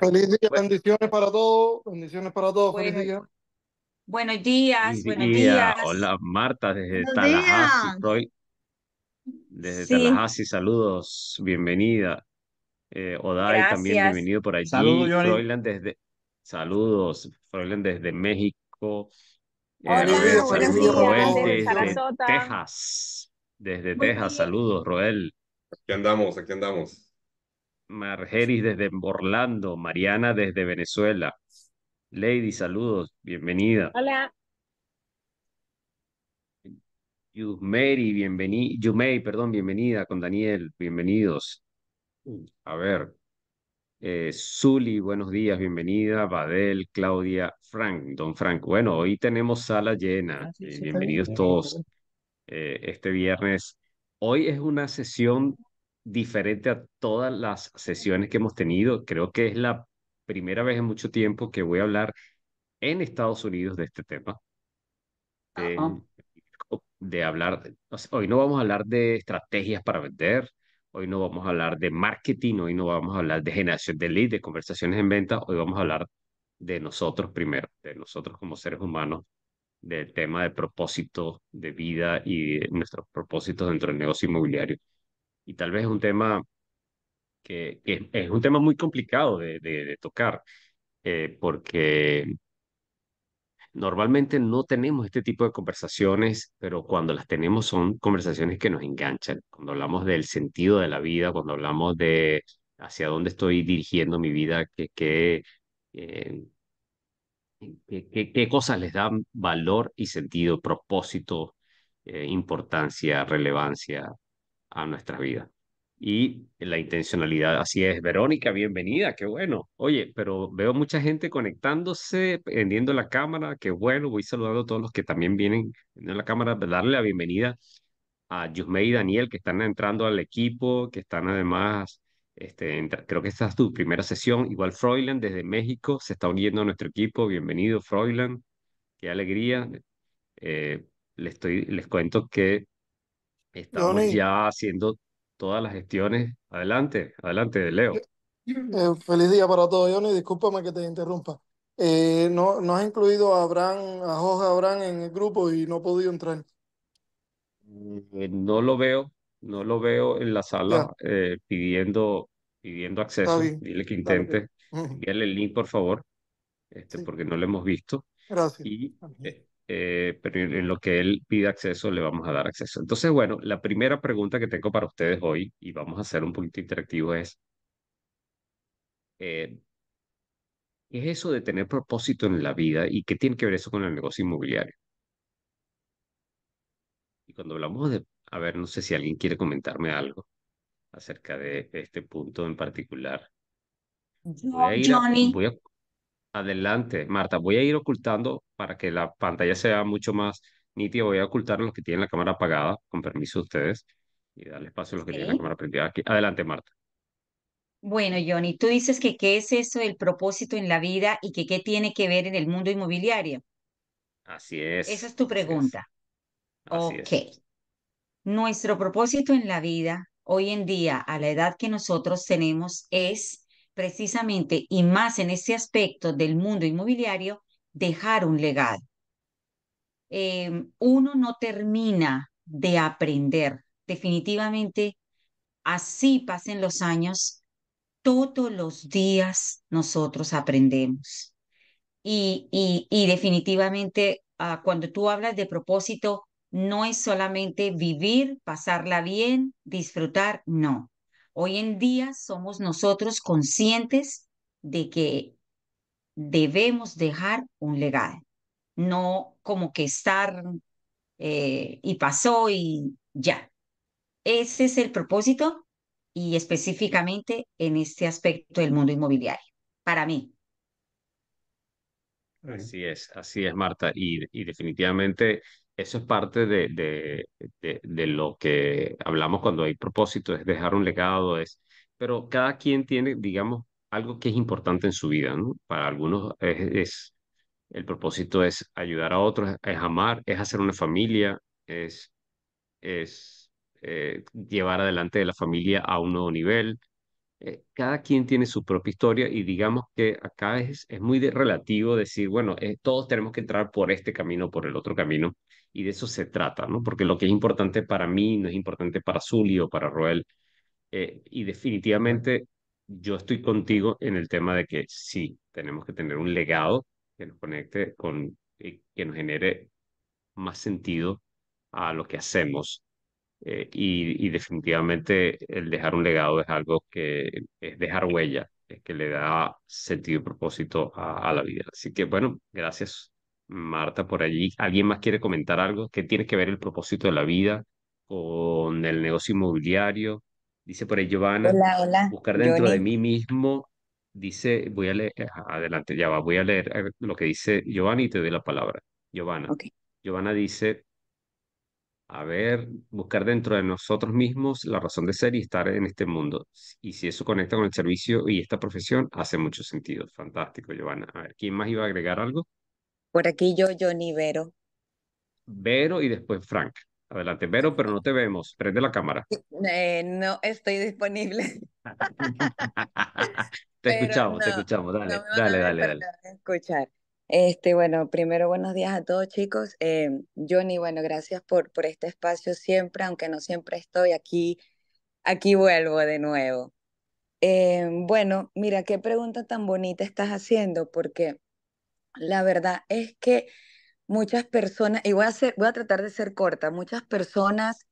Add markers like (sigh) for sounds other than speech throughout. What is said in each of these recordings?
Feliz día, bendiciones para todos, bendiciones para todos, feliz Buenos días, buenos días. Hola Marta desde buenos Tallahassee, Desde saludos, bienvenida. Eh, Odai también bienvenido por allí. Saludos, desde saludos, desde México. Eh, Hola, Roel desde, Texas. Desde Texas, saludos, Roel. Aquí andamos, aquí andamos. Margeris desde Borlando, Mariana desde Venezuela. Lady, saludos, bienvenida. Hola. Yumeri, bienvenida. Yumei, perdón, bienvenida con Daniel, bienvenidos. A ver. Eh, Zuli, buenos días, bienvenida. Badel, Claudia, Frank, don Frank. Bueno, hoy tenemos sala llena. Ah, eh, bienvenidos todos eh, este viernes. Hoy es una sesión diferente a todas las sesiones que hemos tenido. Creo que es la primera vez en mucho tiempo que voy a hablar en Estados Unidos de este tema. de hablar, hoy no vamos a hablar de estrategias para vender, hoy no vamos a hablar de marketing, hoy no vamos a hablar de generación de leads, de conversaciones en venta, hoy vamos a hablar de nosotros primero, de nosotros como seres humanos, del tema de propósito de vida y nuestros propósitos dentro del negocio inmobiliario y tal vez es un tema que, es un tema muy complicado de, tocar, eh, porque normalmente no tenemos este tipo de conversaciones, pero cuando las tenemos son conversaciones que nos enganchan. Cuando hablamos del sentido de la vida, cuando hablamos de hacia dónde estoy dirigiendo mi vida, qué que, eh, cosas les dan valor y sentido, propósito, eh, importancia, relevancia, a nuestra vida, Y la intencionalidad, así es. Verónica, bienvenida, qué bueno. Oye, pero veo mucha gente conectándose, prendiendo la cámara, qué bueno. Voy saludando a todos los que también vienen en la cámara, pues, darle la bienvenida a Yusmei y Daniel que están entrando al equipo, que están además, este, creo que esta es tu primera sesión, igual Froiland desde México se está uniendo a nuestro equipo, bienvenido Froiland, qué alegría. Eh, les, estoy, les cuento que Estamos ya haciendo todas las gestiones. Adelante, adelante, Leo. Eh, feliz día para todos, Johnny. Discúlpame que te interrumpa. Eh, no, no has incluido a Abraham, a Jorge Abraham en el grupo y no ha podido entrar. Eh, no lo veo, no lo veo en la sala pidiendo, pidiendo acceso. Dile que intente. Dile el link, por favor, este, porque no lo hemos visto. Gracias. Y, eh, pero en lo que él pide acceso le vamos a dar acceso. Entonces, bueno, la primera pregunta que tengo para ustedes hoy, y vamos a hacer un poquito interactivo, es, eh, ¿qué es eso de tener propósito en la vida y qué tiene que ver eso con el negocio inmobiliario? Y cuando hablamos de, a ver, no sé si alguien quiere comentarme algo acerca de este punto en particular. Yo, Johnny. voy a, Adelante, Marta. Voy a ir ocultando para que la pantalla sea mucho más nítida. Voy a ocultar los que tienen la cámara apagada, con permiso de ustedes, y darle paso a los que tienen la cámara prendida aquí. Adelante, Marta. Bueno, Johnny, tú dices que qué es eso el propósito en la vida y que qué tiene que ver en el mundo inmobiliario. Así es. Esa es tu pregunta. Así ok. Nuestro propósito en la vida hoy en día, a la edad que nosotros tenemos, es precisamente, y más en ese aspecto del mundo inmobiliario, dejar un legado. Em, uno no termina de aprender. Definitivamente, así pasen los años, todos los días nosotros aprendemos. Y, definitivamente, ah, cuando tú hablas de propósito, no es solamente vivir, pasarla bien, disfrutar, no. Hoy en día somos nosotros conscientes de que debemos dejar un legado, no como que estar eh, y pasó y ya. Ese es el propósito y específicamente en este aspecto del mundo inmobiliario, para mí. Así es, así es, Marta. y definitivamente eso es parte de, de, de, lo que hablamos cuando hay propósito, es dejar un legado, es, pero cada quien tiene, digamos, algo que es importante en su vida, ¿no? Para algunos es, el propósito es ayudar a otros, es, amar, es hacer una familia, es, es eh, llevar adelante de la familia a un nuevo nivel. Eh, cada quien tiene su propia historia y digamos que acá es, es muy relativo decir, bueno, eh, todos tenemos que entrar por este camino o por el otro camino y de eso se trata, ¿no? Porque lo que es importante para mí no es importante para Zulio, o para Roel. Eh, y definitivamente yo estoy contigo en el tema de que sí, tenemos que tener un legado que nos conecte con, eh, que nos genere más sentido a lo que hacemos. Eh, y, definitivamente el dejar un legado es algo que es dejar huella, es que le da sentido y propósito a la vida. Así que bueno, gracias Marta por allí. ¿Alguien más quiere comentar algo? que tiene que ver el propósito de la vida con el negocio inmobiliario? Dice por ahí Giovanna, hola, hola. buscar dentro de mí mismo. Dice, voy a leer, adelante, ya va, voy a leer eh, lo que dice Giovanna y te doy la palabra. Giovanna. Giovanna dice, a ver, buscar dentro de nosotros mismos la razón de ser y estar en este mundo. Y si eso conecta con el servicio y esta profesión, hace mucho sentido. Fantástico, Giovanna. A ver, ¿quién más iba a agregar algo? Por aquí yo, Johnny Vero. Vero y después Frank. Adelante, Vero, pero no te vemos. Prende la cámara. Eh, no estoy disponible. (laughs) te escuchamos, te escuchamos. Dale, dale, dale, dale. Escuchar. Este, bueno, primero buenos días a todos chicos. Eh, Johnny, bueno, gracias por, por este espacio siempre, aunque no siempre estoy aquí, aquí vuelvo de nuevo. Eh, bueno, mira, qué pregunta tan bonita estás haciendo, porque la verdad es que muchas personas, y voy a, ser voy a tratar de ser corta, muchas personas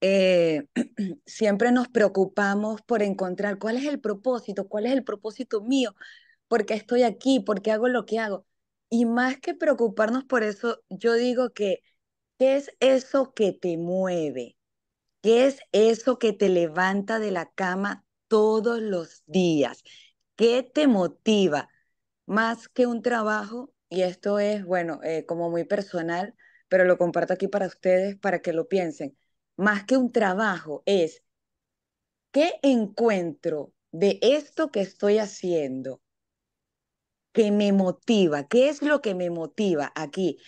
eh, (clears throat) siempre nos preocupamos por encontrar cuál es el propósito, cuál es el propósito mío, por qué estoy aquí, por qué hago lo que hago. Y más que preocuparnos por eso, yo digo que, ¿qué es eso que te mueve? ¿Qué es eso que te levanta de la cama todos los días? ¿Qué te motiva? más que un trabajo, y esto es, bueno, eh, como muy personal, pero lo comparto aquí para ustedes para que lo piensen, más que un trabajo es, ¿qué encuentro de esto que estoy haciendo que me motiva? ¿Qué es lo que me motiva aquí?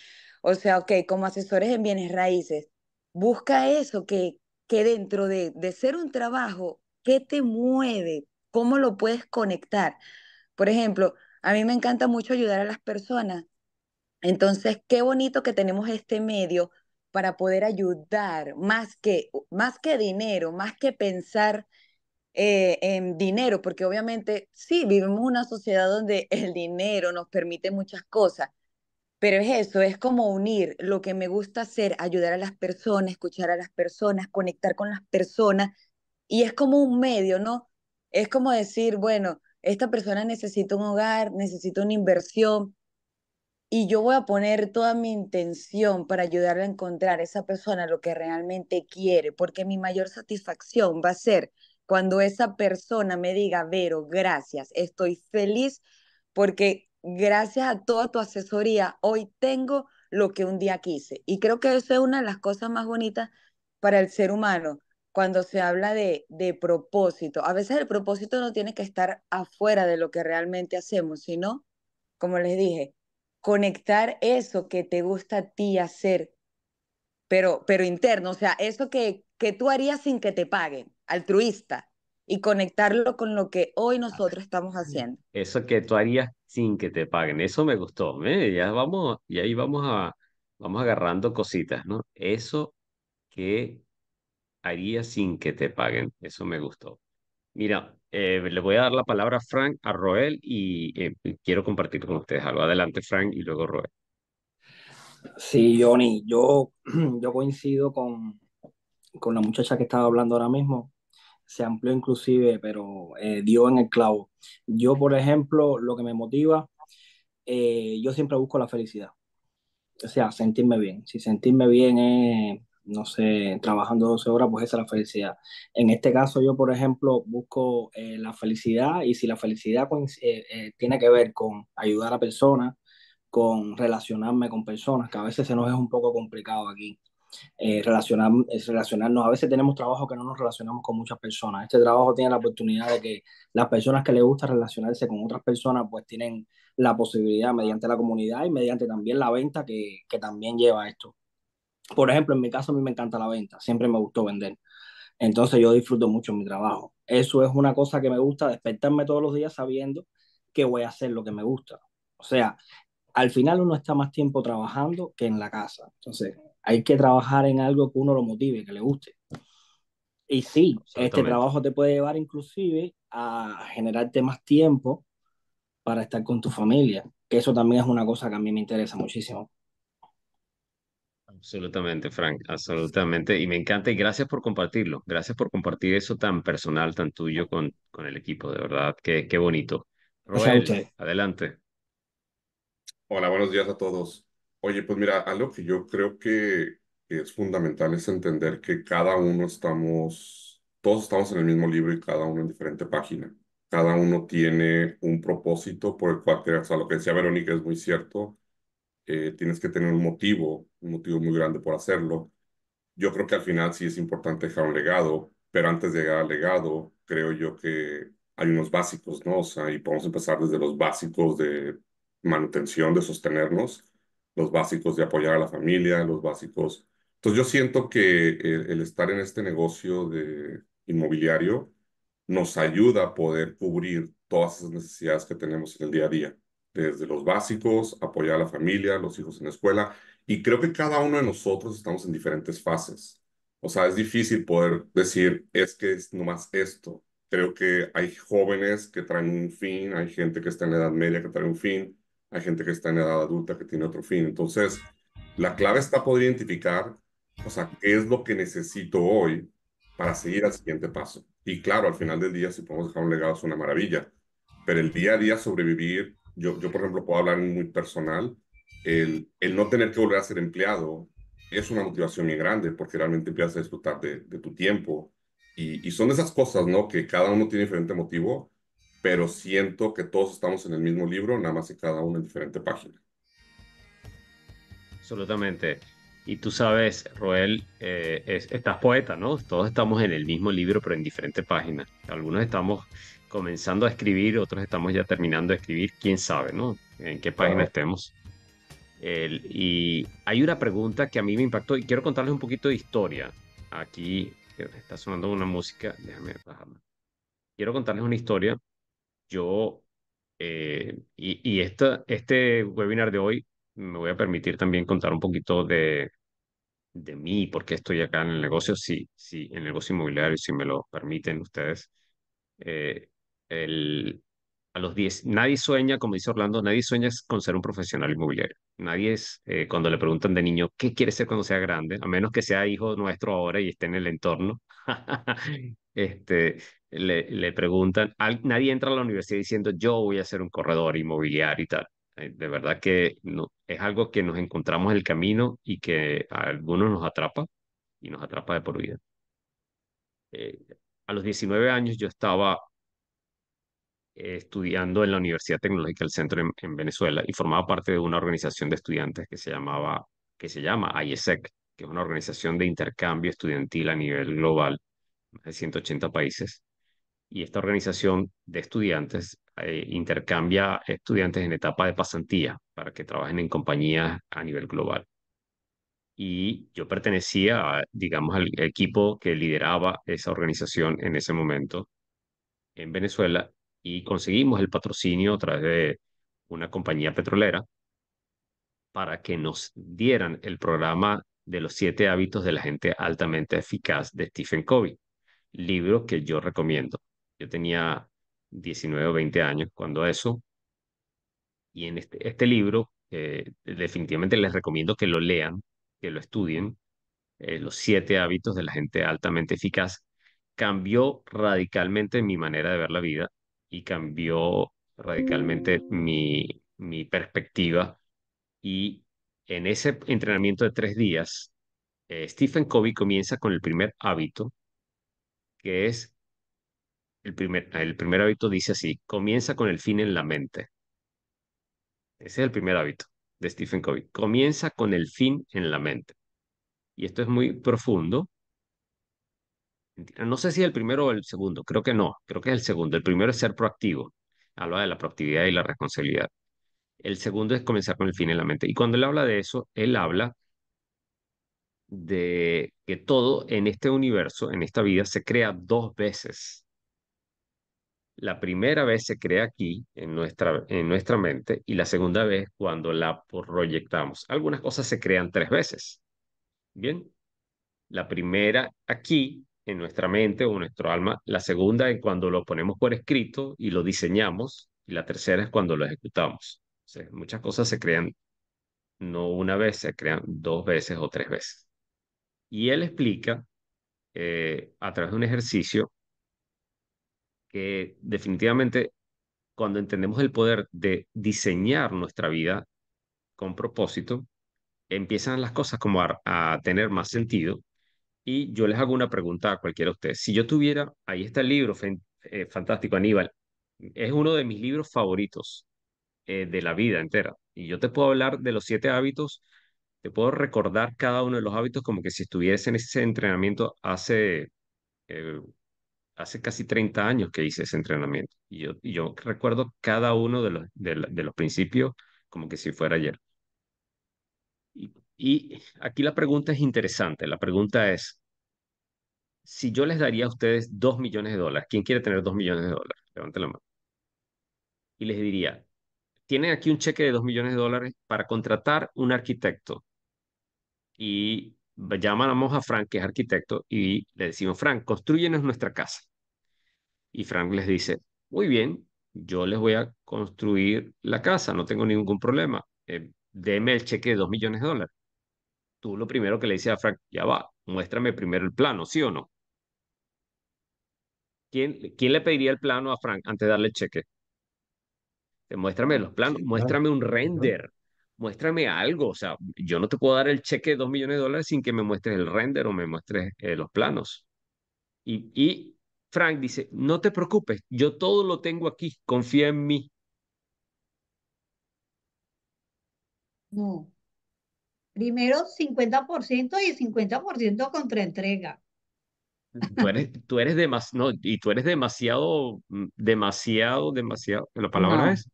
O sea, ok, como asesores en bienes raíces, busca eso que, que dentro de, de ser un trabajo, ¿qué te mueve? ¿Cómo lo puedes conectar? Por ejemplo, a mí me encanta mucho ayudar a las personas. Entonces, qué bonito que tenemos este medio para poder ayudar, más que, más que dinero, más que pensar eh, en dinero, porque obviamente sí, vivimos una sociedad donde (laughs) el dinero nos permite muchas cosas, pero es eso, es como unir lo que me gusta hacer, ayudar a las personas, escuchar a las personas, conectar con las personas, y es como un medio, ¿no? Es como decir, bueno, esta persona necesita un hogar, necesita una inversión, y yo voy a poner toda mi intención para ayudarle a encontrar a esa persona lo que realmente quiere, porque mi mayor satisfacción va a ser cuando esa persona me diga, Vero, gracias, estoy feliz porque gracias a toda tu asesoría hoy tengo lo que un día quise. Y creo que eso es una de las cosas más bonitas para el ser humano, cuando se habla de, de propósito. A veces el propósito no tiene que estar afuera de lo que realmente hacemos, sino, como les dije, conectar eso que te gusta a ti hacer, pero, pero interno, o sea, eso que, que tú harías sin que te paguen, altruista, y conectarlo con lo que hoy ah, nosotros estamos haciendo. Eso que tú harías sin que te paguen, eso me gustó, ¿eh? ya vamos, y ahí vamos a, vamos agarrando cositas, ¿no? Eso que haría sin que te paguen. Eso me gustó. Mira, eh, le voy a dar la palabra a Frank, a Roel y eh, quiero compartir con ustedes algo. Adelante, Frank, y luego Roel. Sí, Johnny, yo, (clears throat) yo coincido con, con la muchacha que estaba hablando ahora mismo. Se amplió inclusive, pero eh, dio en el clavo. Yo, por ejemplo, lo que me motiva, yo siempre busco la felicidad. O sea, sentirme bien. Si sentirme bien es no sé, trabajando 12 horas, pues esa es la felicidad. En este caso yo, por ejemplo, busco eh, la felicidad y si la felicidad eh, eh, tiene que ver con ayudar a personas, con relacionarme con personas, que a veces se nos es un poco complicado aquí. relacionar, relacionarnos, a veces tenemos trabajo que no nos relacionamos con muchas personas. Este trabajo tiene la oportunidad de que las personas que les gusta relacionarse con otras personas, pues tienen la posibilidad mediante la comunidad y mediante también la venta que, que también lleva esto por ejemplo, en mi caso a mí me encanta la venta, siempre me gustó vender. Entonces yo disfruto mucho mi trabajo. Eso es una cosa que me gusta, despertarme todos los días sabiendo que voy a hacer lo que me gusta. O sea, al final uno está más tiempo trabajando que en la casa. Entonces hay que trabajar en algo que uno lo motive, que le guste. Y sí, este trabajo te puede llevar inclusive a generarte más tiempo para estar con tu familia, que eso también es una cosa que a mí me interesa muchísimo. Absolutamente, Frank, absolutamente. Y me encanta y gracias por compartirlo. Gracias por compartir eso tan personal, tan tuyo con, con el equipo. De verdad, qué, qué bonito. adelante. Hola, buenos días a todos. Oye, pues mira, algo que yo creo que es fundamental es entender que cada uno estamos, todos estamos en el mismo libro y cada uno en diferente página. Cada uno tiene un propósito por el cual O sea, lo que decía Verónica es muy cierto eh, tienes que tener un motivo, un motivo muy grande por hacerlo. Yo creo que al final sí es importante dejar un legado, pero antes de llegar al legado, creo yo que hay unos básicos, ¿no? O sea, y podemos empezar desde los básicos de manutención, de sostenernos, los básicos de apoyar a la familia, los básicos. Entonces yo siento que el, el estar en este negocio de inmobiliario nos ayuda a poder cubrir todas esas necesidades que tenemos en el día a día desde los básicos, apoyar a la familia, los hijos en la escuela, y creo que cada uno de nosotros estamos en diferentes fases. O sea, es difícil poder decir, es que es nomás esto. Creo que hay jóvenes que traen un fin, hay gente que está en la edad media que trae un fin, hay gente que está en la edad adulta que tiene otro fin. Entonces, la clave está poder identificar, o sea, qué es lo que necesito hoy para seguir al siguiente paso. Y claro, al final del día, si podemos dejar un legado, es una maravilla. Pero el día a día sobrevivir yo, por ejemplo, puedo hablar muy personal, el, el, no tener que volver a ser empleado es una motivación muy grande porque realmente empiezas a disfrutar de, tu tiempo. Y, son esas cosas, ¿no? Que cada uno tiene diferente motivo, pero siento que todos estamos en el mismo libro, nada más que cada uno en diferente página. Absolutamente. Y tú sabes, Roel, eh, estás poeta, ¿no? Todos estamos en el mismo libro, pero en diferente página. Algunos estamos comenzando a escribir, otros estamos ya terminando de escribir, quién sabe, ¿no? En qué página estemos. y hay una pregunta que a mí me impactó y quiero contarles un poquito de historia. Aquí eh, está sonando una música, déjame bajarla. Quiero contarles una historia. Yo, eh, y, este webinar de hoy me voy a permitir también contar un poquito de, de mí, porque estoy acá en el negocio, sí, sí, en el negocio inmobiliario, si me lo permiten ustedes. Eh, el, a los 10, nadie sueña, como dice Orlando, nadie sueña con ser un profesional inmobiliario. Nadie es, eh, cuando le preguntan de niño, ¿qué quiere ser cuando sea grande? A menos que sea hijo nuestro ahora y esté en el entorno. (laughs) este, le, le preguntan, nadie entra a la universidad diciendo, yo voy a ser un corredor inmobiliario y tal. Eh, de verdad que no, es algo que nos encontramos el camino y que a algunos nos atrapa y nos atrapa de por vida. Eh, a los 19 años yo estaba eh, estudiando en la Universidad Tecnológica del Centro en, Venezuela y formaba parte de una organización de estudiantes que se llamaba que se llama IESEC, que es una organización de intercambio estudiantil a nivel global, de 180 países. Y esta organización de estudiantes eh, intercambia estudiantes en etapa de pasantía para que trabajen en compañías a nivel global. Y yo pertenecía, digamos, al equipo que lideraba esa organización en ese momento en Venezuela y conseguimos el patrocinio a través de una compañía petrolera para que nos dieran el programa de los siete hábitos de la gente altamente eficaz de Stephen Covey, libro que yo recomiendo. Yo tenía 19 o 20 años cuando eso, y en este, este libro eh, definitivamente les recomiendo que lo lean, que lo estudien, eh, los siete hábitos de la gente altamente eficaz, cambió radicalmente mi manera de ver la vida y cambió radicalmente mi, mi perspectiva. Y en ese entrenamiento de tres días, eh, Stephen Covey comienza con el primer hábito, que es el primer, el primer hábito dice así, comienza con el fin en la mente. Ese es el primer hábito de Stephen Covey. Comienza con el fin en la mente. Y esto es muy profundo no sé si el primero o el segundo, creo que no, creo que es el segundo. El primero es ser proactivo, habla de la proactividad y la responsabilidad. El segundo es comenzar con el fin en la mente. Y cuando él habla de eso, él habla de que todo en este universo, en esta vida, se crea dos veces. La primera vez se crea aquí, en nuestra, en nuestra mente, y la segunda vez cuando la proyectamos. Algunas cosas se crean tres veces. Bien, la primera aquí en nuestra mente o en nuestro alma, la segunda es cuando lo ponemos por escrito y lo diseñamos, y la tercera es cuando lo ejecutamos. muchas cosas se crean no una vez, se crean dos veces o tres veces. Y él explica eh, a través de un ejercicio que definitivamente cuando entendemos el poder de diseñar nuestra vida con propósito, empiezan las cosas como a tener más sentido y yo les hago una pregunta a cualquiera de ustedes. Si yo tuviera, ahí está el libro, eh, fantástico, Aníbal. Es uno de mis libros favoritos eh, de la vida entera. Y yo te puedo hablar de los siete hábitos, te puedo recordar cada uno de los hábitos como que si estuviese en ese entrenamiento hace, eh, hace casi 30 años que hice ese entrenamiento. Y yo, recuerdo cada uno de los, de los principios como que si fuera ayer. Y aquí la pregunta es interesante. La pregunta es, si yo les daría a ustedes dos millones de dólares, ¿quién quiere tener dos millones de dólares? Levanten la mano. Y les diría, tienen aquí un cheque de dos millones de dólares para contratar un arquitecto. Y llamamos a Frank, que es arquitecto, y le decimos, Frank, construyenos nuestra casa. Y Frank les dice, muy bien, yo les voy a construir la casa, no tengo ningún problema. Eh, deme el cheque de dos millones de dólares tú lo primero que le dices a Frank, ya va, muéstrame primero el plano, ¿sí o no? ¿Quién, quién le pediría el plano a Frank antes de darle el cheque? Muéstrame los planos, muéstrame un render, muéstrame algo. O sea, yo no te puedo dar el cheque de 2 millones de dólares sin que me muestres el render o me muestres eh, los planos. Y, y Frank dice, no te preocupes, yo todo lo tengo aquí, confía en mí. No. Primero 50% y 50% contra entrega. Tú eres, tú eres demasiado, no, y tú eres demasiado, mm, demasiado, demasiado, la palabra es,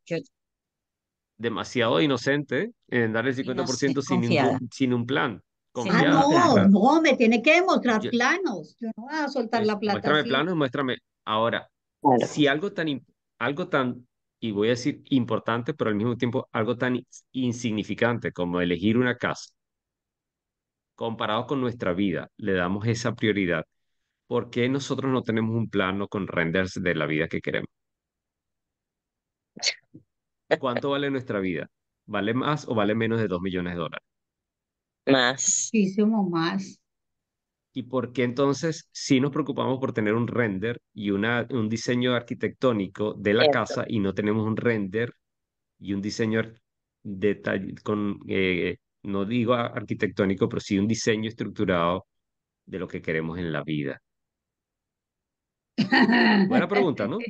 demasiado inocente en darle el 50% sin, sin un plan. Ah, no, no, me tiene que demostrar planos. Yo no voy a soltar la plata. Muéstrame planos, muéstrame. Ahora, si algo tan, algo tan y voy a decir importante, pero al mismo tiempo algo tan insignificante como elegir una casa, comparado con nuestra vida, le damos esa prioridad. ¿Por qué nosotros no tenemos un plano con renders de la vida que queremos? ¿Cuánto vale nuestra vida? ¿Vale más o vale menos de dos millones de dólares? Más. Muchísimo más y por qué entonces si nos preocupamos por tener un render y una, un diseño arquitectónico de la casa y no tenemos un render y un diseño de, con, eh, no digo arquitectónico, pero sí un diseño estructurado de lo que queremos en la vida. Buena pregunta, ¿no? (laughs)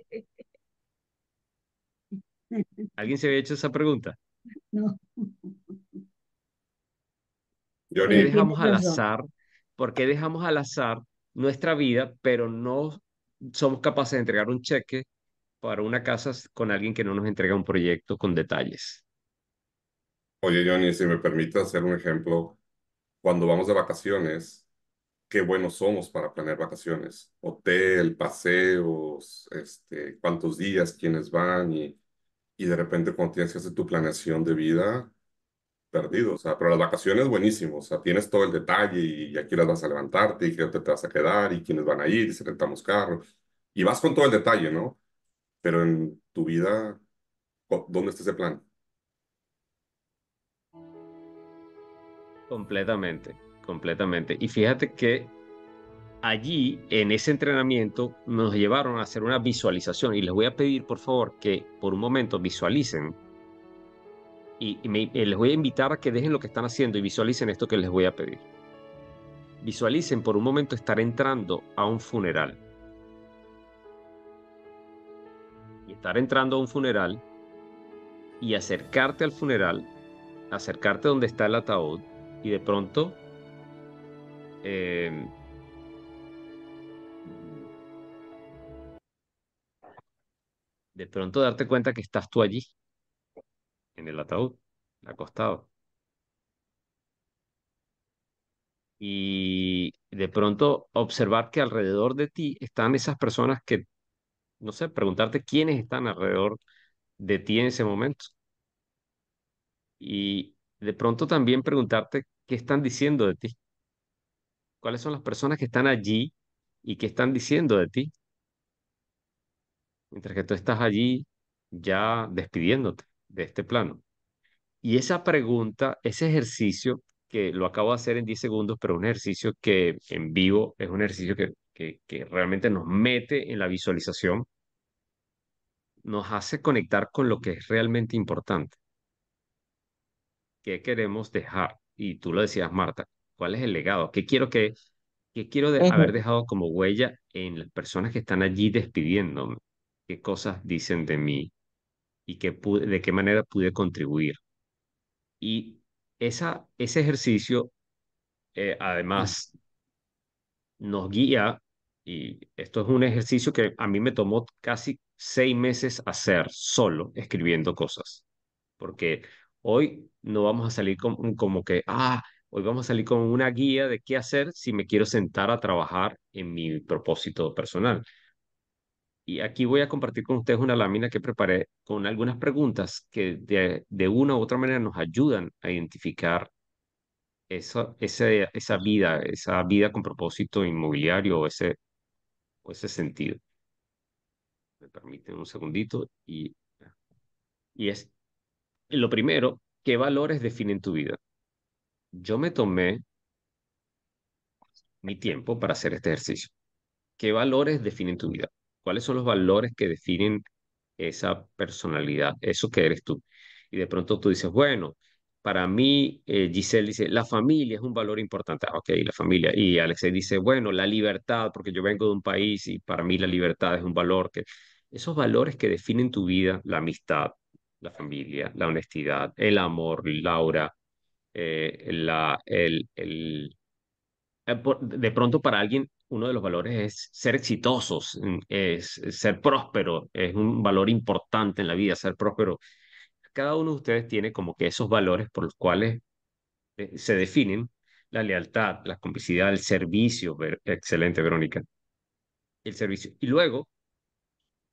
¿Alguien se había hecho esa pregunta? No. le dejamos al azar ¿Por qué dejamos al azar nuestra vida, pero no somos capaces de entregar un cheque para una casa con alguien que no nos entrega un proyecto con detalles? Oye, Johnny, si me permite hacer un ejemplo, cuando vamos de vacaciones, qué buenos somos para planear vacaciones, hotel, paseos, este, cuántos días, quiénes van y, y de repente cuando tienes que hacer tu planeación de vida, perdido, o sea, pero las vacaciones buenísimo, o sea, tienes todo el detalle y aquí las vas a levantarte y qué te vas a quedar y quiénes van a ir y si rentamos carro y vas con todo el detalle, ¿no? Pero en tu vida, ¿dónde está ese plan? Completamente, completamente. Y fíjate que allí, en ese entrenamiento, nos llevaron a hacer una visualización y les voy a pedir, por favor, que por un momento visualicen y, eh, les voy a invitar a que dejen lo que están haciendo y visualicen esto que les voy a pedir. Visualicen por un momento estar entrando a un funeral. Y estar entrando a un funeral y acercarte al funeral, acercarte donde está el ataúd y de pronto eh, de pronto darte cuenta que estás tú allí en el ataúd, acostado. Y de pronto observar que alrededor de ti están esas personas que, no sé, preguntarte quiénes están alrededor de ti en ese momento. Y de pronto también preguntarte qué están diciendo de ti. ¿Cuáles son las personas que están allí y qué están diciendo de ti? Mientras que tú estás allí ya despidiéndote de este plano. Y esa pregunta, ese ejercicio que lo acabo de hacer en 10 segundos, pero un ejercicio que en vivo es un ejercicio que, que, realmente nos mete en la visualización, nos hace conectar con lo que es realmente importante. ¿Qué queremos dejar? Y tú lo decías, Marta, ¿cuál es el legado? ¿Qué quiero que quiero haber dejado como huella en las personas que están allí despidiéndome? ¿Qué cosas dicen de mí? y que pude, de qué manera pude contribuir. Y esa, ese ejercicio, eh, además, nos guía, y esto es un ejercicio que a mí me tomó casi seis meses hacer solo escribiendo cosas, porque hoy no vamos a salir con, como que, ah, Hoy vamos a salir con una guía de qué hacer si me quiero sentar a trabajar en mi propósito personal y aquí voy a compartir con ustedes una lámina que preparé con algunas preguntas que de, una u otra manera nos ayudan a identificar esa, esa, esa vida, esa vida con propósito inmobiliario o ese, ese sentido. Me permiten un segundito y, y es lo primero, ¿qué valores definen tu vida? Yo me tomé mi tiempo para hacer este ejercicio. ¿Qué valores definen tu vida? cuáles son los valores que definen esa personalidad, eso que eres tú. Y de pronto tú dices, bueno, para mí, eh, Giselle dice, la familia es un valor importante. Ah, ok, la familia. Y Alexei dice, bueno, la libertad, porque yo vengo de un país y para mí la libertad es un valor. que Esos valores que definen tu vida, la amistad, la familia, la honestidad, el amor, Laura, eh, la, el, el, eh, de pronto para alguien uno de los valores es ser exitosos, es ser próspero, es un valor importante en la vida, ser próspero. Cada uno de ustedes tiene como que esos valores por los cuales eh, se definen la lealtad, la complicidad, el servicio, excelente Verónica, el servicio. Y luego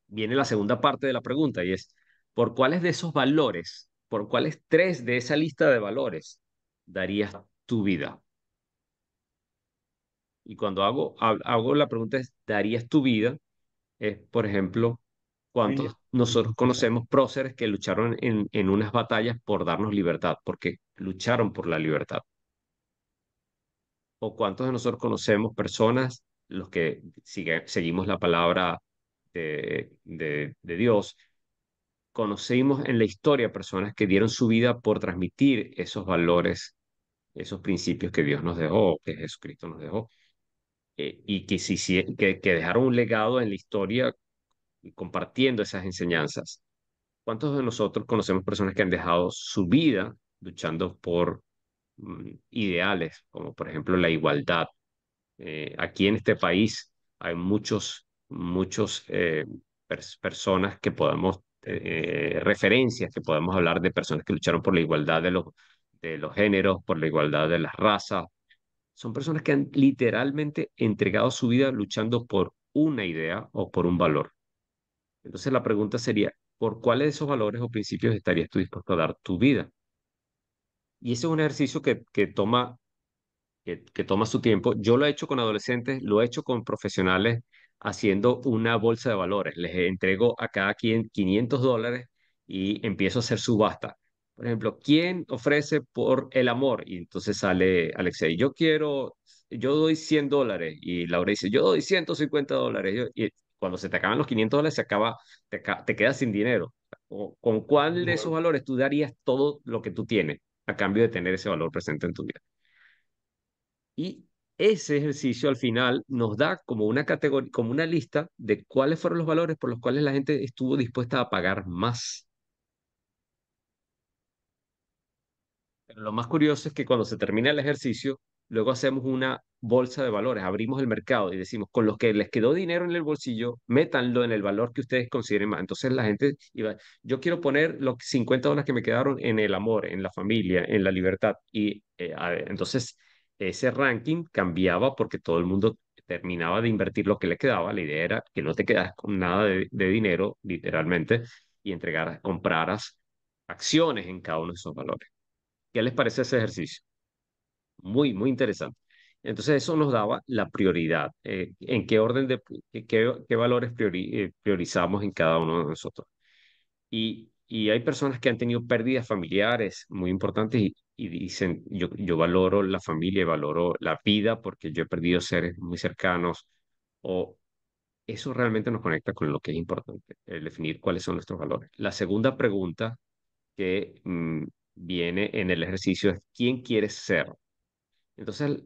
viene la segunda parte de la pregunta y es, ¿por cuáles de esos valores, por cuáles tres de esa lista de valores darías tu vida? y cuando hago, hago la pregunta es, ¿darías tu vida? por ejemplo, ¿cuántos nosotros conocemos próceres que lucharon en, en unas batallas por darnos libertad? Porque lucharon por la libertad. ¿O cuántos de nosotros conocemos personas, los que seguimos la palabra de, de, Dios, conocemos en la historia personas que dieron su vida por transmitir esos valores, esos principios que Dios nos dejó, que Jesucristo nos dejó. Eh, y que, que, dejaron un legado en la historia compartiendo esas enseñanzas. ¿Cuántos de nosotros conocemos personas que han dejado su vida luchando por mm, ideales, como por ejemplo la igualdad? Eh, aquí en este país hay muchos, muchos eh, personas que podemos referencias que podemos hablar de personas que lucharon por la igualdad de los, de los géneros, por la igualdad de las razas, son personas que han literalmente entregado su vida luchando por una idea o por un valor. Entonces la pregunta sería, ¿por cuáles de esos valores o principios estarías tú dispuesto a dar tu vida? Y ese es un ejercicio que, que toma, que toma su tiempo. Yo lo he hecho con adolescentes, lo he hecho con profesionales haciendo una bolsa de valores. Les entrego a cada quien 500 dólares y empiezo a hacer subasta por ejemplo, ¿quién ofrece por el amor? Y entonces sale Alexei, yo quiero, yo doy 100 dólares. Y Laura dice, yo doy 150 dólares. Y cuando se te acaban los 500 dólares, se acaba, te, quedas sin dinero. ¿Con cuál de esos valores tú darías todo lo que tú tienes a cambio de tener ese valor presente en tu vida? Y ese ejercicio al final nos da como una, categoría, como una lista de cuáles fueron los valores por los cuales la gente estuvo dispuesta a pagar más lo más curioso es que cuando se termina el ejercicio, luego hacemos una bolsa de valores, abrimos el mercado y decimos, con los que les quedó dinero en el bolsillo, métanlo en el valor que ustedes consideren más. Entonces la gente iba, yo quiero poner los 50 dólares que me quedaron en el amor, en la familia, en la libertad. Y eh, entonces ese ranking cambiaba porque todo el mundo terminaba de invertir lo que le quedaba. La idea era que no te quedas con nada de, de dinero, literalmente, y entregaras, compraras acciones en cada uno de esos valores. ¿Qué les parece ese ejercicio? Muy, muy interesante. Entonces eso nos daba la prioridad, eh, en qué orden de, qué, valores eh, priorizamos en cada uno de nosotros. Y, y, hay personas que han tenido pérdidas familiares muy importantes y, y dicen, yo, yo valoro la familia, valoro la vida porque yo he perdido seres muy cercanos o eso realmente nos conecta con lo que es importante, el definir cuáles son nuestros valores. La segunda pregunta que mm, viene en el ejercicio es quién quieres ser. Entonces,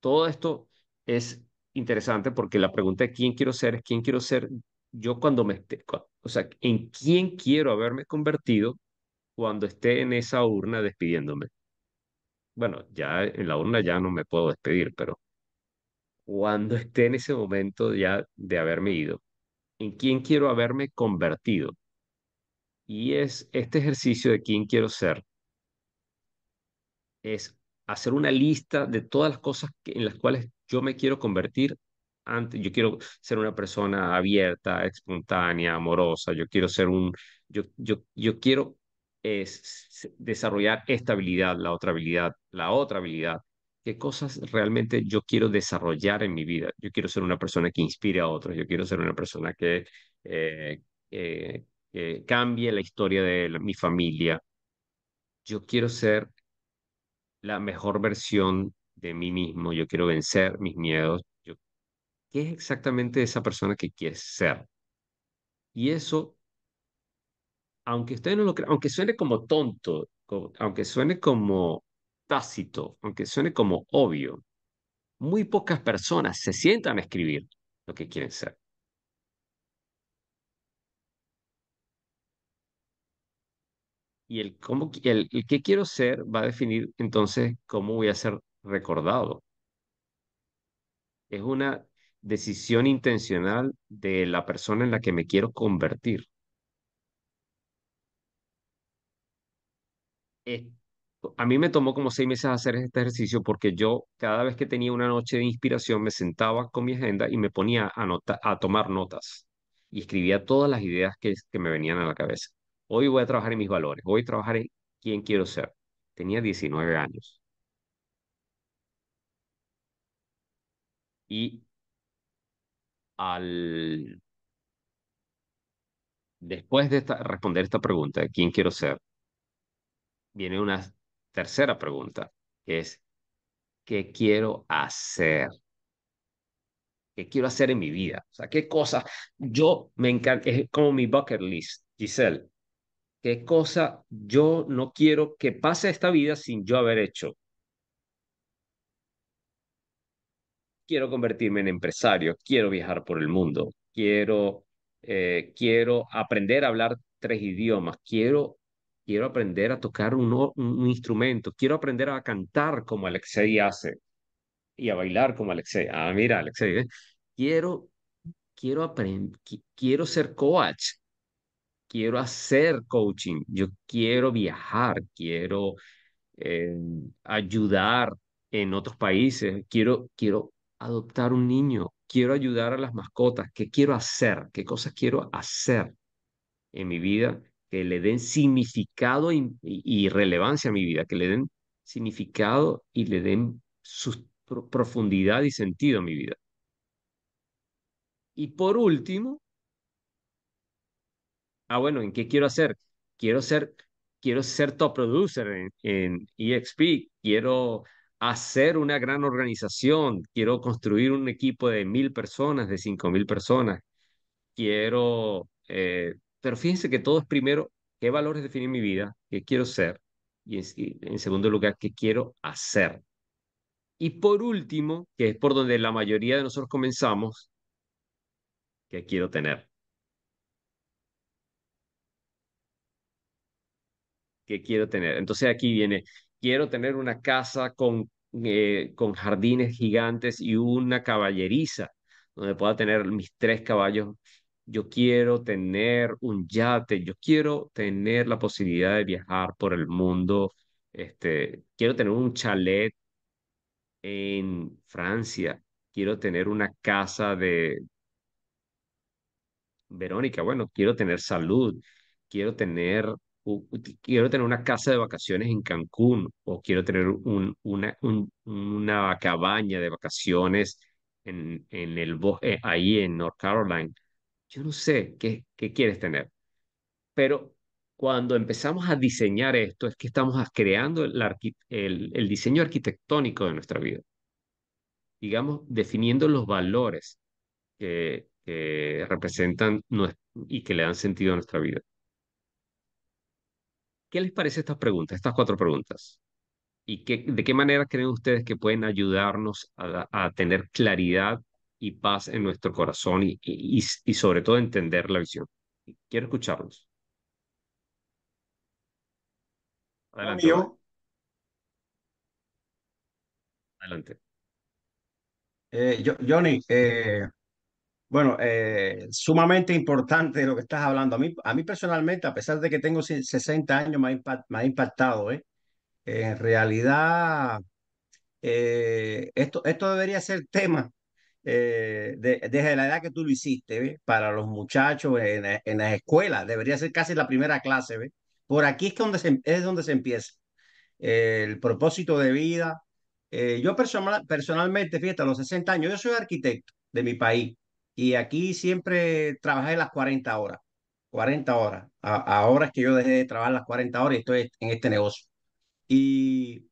todo esto es interesante porque la pregunta de quién quiero ser es quién quiero ser yo cuando me esté, o sea, en quién quiero haberme convertido cuando esté en esa urna despidiéndome. Bueno, ya en la urna ya no me puedo despedir, pero cuando esté en ese momento ya de haberme ido, en quién quiero haberme convertido. Y es este ejercicio de quién quiero ser, es hacer una lista de todas las cosas en las cuales yo me quiero convertir. Antes, yo quiero ser una persona abierta, espontánea, amorosa. Yo quiero ser un, yo, yo, yo quiero es desarrollar esta habilidad, la otra habilidad, la otra habilidad. ¿Qué cosas realmente yo quiero desarrollar en mi vida? Yo quiero ser una persona que inspire a otros. Yo quiero ser una persona que eh, eh, cambie la historia de mi familia. Yo quiero ser la mejor versión de mí mismo, yo quiero vencer mis miedos, yo, ¿qué es exactamente esa persona que quieres ser? Y eso, aunque no lo aunque suene como tonto, aunque suene como tácito, aunque suene como obvio, muy pocas personas se sientan a escribir lo que quieren ser. Y el, cómo, el, qué quiero ser va a definir entonces cómo voy a ser recordado. Es una decisión intencional de la persona en la que me quiero convertir. a mí me tomó como seis meses hacer este ejercicio porque yo cada vez que tenía una noche de inspiración me sentaba con mi agenda y me ponía a, nota, a tomar notas y escribía todas las ideas que, que me venían a la cabeza. Hoy voy a trabajar en mis valores, Voy a trabajar en quién quiero ser. Tenía 19 años. Y al después de responder esta pregunta, de ¿quién quiero ser? Viene una tercera pregunta, que es, ¿qué quiero hacer? ¿Qué quiero hacer en mi vida? O sea, ¿qué cosas? Yo me encanta, es como mi bucket list, Giselle qué cosa yo no quiero que pase esta vida sin yo haber hecho. Quiero convertirme en empresario, quiero viajar por el mundo, quiero, eh, quiero aprender a hablar tres idiomas, quiero, quiero aprender a tocar un, un instrumento, quiero aprender a cantar como Alexei hace y a bailar como Alexei. Ah, mira, Alexei, ¿eh? quiero, quiero, quiero ser coach, quiero hacer coaching, yo quiero viajar, quiero eh, ayudar en otros países, quiero, quiero adoptar un niño, quiero ayudar a las mascotas, qué quiero hacer, qué cosas quiero hacer en mi vida que le den significado y, relevancia a mi vida, que le den significado y le den su profundidad y sentido a mi vida. Y por último, ah, bueno, ¿en qué quiero hacer? Quiero ser, quiero ser top producer en, EXP, e quiero hacer una gran organización, quiero construir un equipo de mil personas, de cinco mil personas, quiero, eh, pero fíjense que todo es primero, ¿qué valores definen mi vida? ¿Qué quiero ser? Y en segundo lugar, ¿qué quiero hacer? Y por último, que es por donde la mayoría de nosotros comenzamos, ¿qué quiero tener? que quiero tener. Entonces aquí viene, quiero tener una casa con, eh, con jardines gigantes y una caballeriza donde pueda tener mis tres caballos. Yo quiero tener un yate, yo quiero tener la posibilidad de viajar por el mundo. Este, quiero tener un chalet en Francia, quiero tener una casa de Verónica, bueno, quiero tener salud, quiero tener quiero tener una casa de vacaciones en Cancún o quiero tener un, una, una cabaña de vacaciones en, en el bosque, eh, ahí en North Carolina. Yo no sé qué, qué quieres tener. Pero cuando empezamos a diseñar esto, es que estamos creando el, el, diseño arquitectónico de nuestra vida. Digamos, definiendo los valores que, representan y que le dan sentido a nuestra vida. ¿Qué les parece estas preguntas, estas cuatro preguntas? ¿Y qué, de qué manera creen ustedes que pueden ayudarnos a, tener claridad y paz en nuestro corazón y, y, sobre todo entender la visión? Quiero escucharlos. Adelante. Adelante. Eh, Johnny, eh, bueno, eh, sumamente importante lo que estás hablando. A mí, a mí personalmente, a pesar de que tengo 60 años, me ha, impactado. ¿eh? En realidad, eh, esto, esto debería ser tema eh, desde la edad que tú lo hiciste, para los muchachos en, las escuelas, debería ser casi la primera clase. ve. Por aquí es, donde se, es donde se empieza el propósito de vida. yo personalmente, fíjate, a los 60 años, yo soy arquitecto de mi país. Y aquí siempre trabajé las 40 horas, 40 horas. A, ahora es que yo dejé de trabajar las 40 horas y estoy en este negocio. Y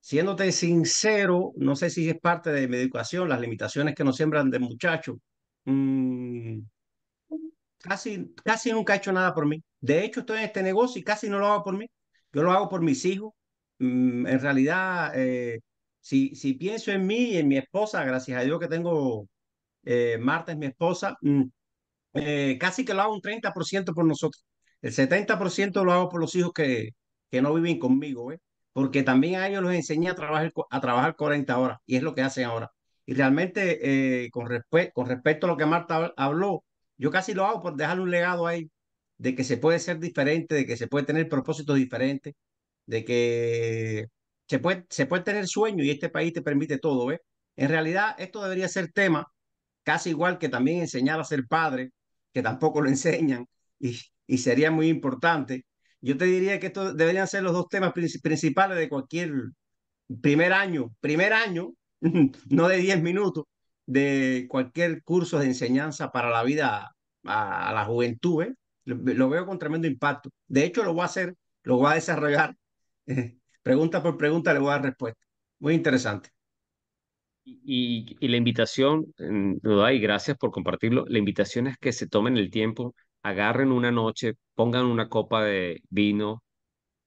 siéndote sincero, no sé si es parte de mi educación, las limitaciones que nos siembran de muchacho. Mm, casi, casi nunca he hecho nada por mí. De hecho, estoy en este negocio y casi no lo hago por mí. Yo lo hago por mis hijos. Mm, en realidad, eh, si, si pienso en mí y en mi esposa, gracias a Dios que tengo eh, Marta es mi esposa, mm. eh, casi que lo hago un 30% por nosotros. El 70% lo hago por los hijos que, que no viven conmigo, ¿eh? porque también a ellos los enseñé a trabajar, a trabajar 40 horas y es lo que hacen ahora. Y realmente, eh, con, con respecto a lo que Marta habló, yo casi lo hago por dejarle un legado ahí de que se puede ser diferente, de que se puede tener propósitos diferentes, de que se puede, se puede tener sueño y este país te permite todo. ¿eh? En realidad, esto debería ser tema casi igual que también enseñar a ser padre, que tampoco lo enseñan y, sería muy importante. Yo te diría que estos deberían ser los dos temas principales de cualquier primer año, primer año, (laughs) no de 10 minutos, de cualquier curso de enseñanza para la vida a, la juventud. ¿eh? Lo, veo con tremendo impacto. De hecho, lo voy a hacer, lo voy a desarrollar. (laughs) pregunta por pregunta le voy a dar respuesta. Muy interesante. Y, la invitación, y gracias por compartirlo, la invitación es que se tomen el tiempo, agarren una noche, pongan una copa de vino,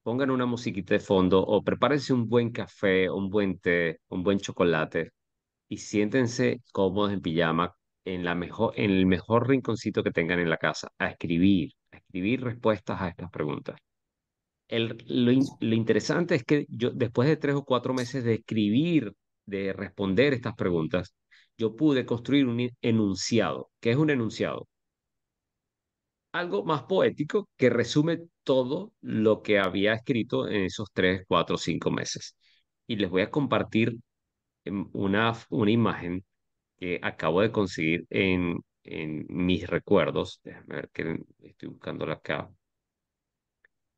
pongan una musiquita de fondo o prepárense un buen café, un buen té, un buen chocolate y siéntense cómodos en pijama en, la mejor, en el mejor rinconcito que tengan en la casa a escribir, a escribir respuestas a estas preguntas. lo, interesante es que yo, después de tres o cuatro meses de escribir de responder estas preguntas, yo pude construir un enunciado. que es un enunciado? Algo más poético que resume todo lo que había escrito en esos tres, cuatro, cinco meses. Y les voy a compartir em, una, una imagen que acabo de conseguir en, en mis recuerdos. Déjenme ver que estoy buscándola acá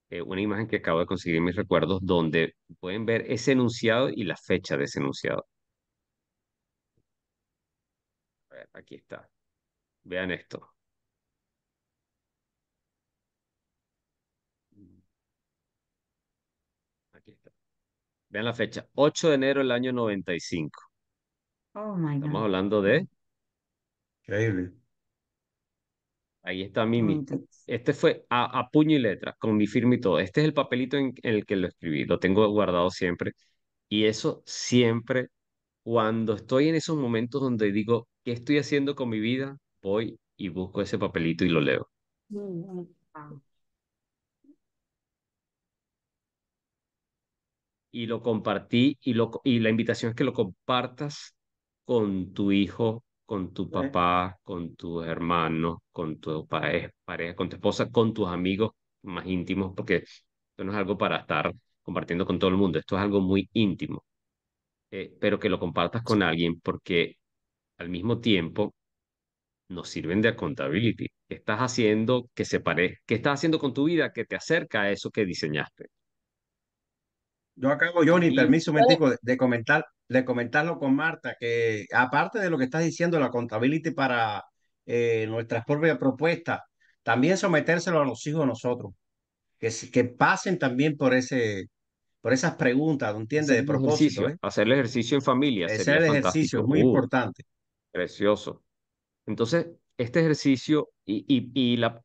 eh, una imagen que acabo de conseguir en mis recuerdos donde pueden ver ese enunciado y la fecha de ese enunciado. aquí está. Vean esto. Aquí está. Vean la fecha, 8 de enero del año 95. Oh my God. Estamos hablando de... Increíble. Ahí está Mimi. Mm, este fue a, puño y letra, con mi firma y todo. Este es el papelito en, el que lo escribí, lo tengo guardado siempre. Y eso siempre, cuando estoy en esos momentos donde digo, ¿qué estoy haciendo con mi vida? Voy y busco ese papelito y lo leo. Y lo compartí y, lo, y la invitación es que lo compartas con tu hijo, con tu papá, con tus hermanos, con tu pareja, con tu esposa, con tus amigos más íntimos, porque esto no es algo para estar compartiendo con todo el mundo, esto es algo muy íntimo, eh, pero que lo compartas con alguien porque al mismo tiempo nos sirven de accountability. estás haciendo que se pare? ¿Qué estás haciendo con tu vida que te acerca a eso que diseñaste? Yo acabo, Johnny, permiso me de, comentar, de comentarlo con Marta, que aparte de lo que estás diciendo, la contabilidad para eh, nuestras propias propuestas, también sometérselo a los hijos nosotros, que, que pasen también por ese, por esas preguntas, ¿no entiendes? De propósito. ¿eh? Hacer el ejercicio en familia. Hacer el ejercicio, muy uh. importante. Precioso. Entonces, este ejercicio y,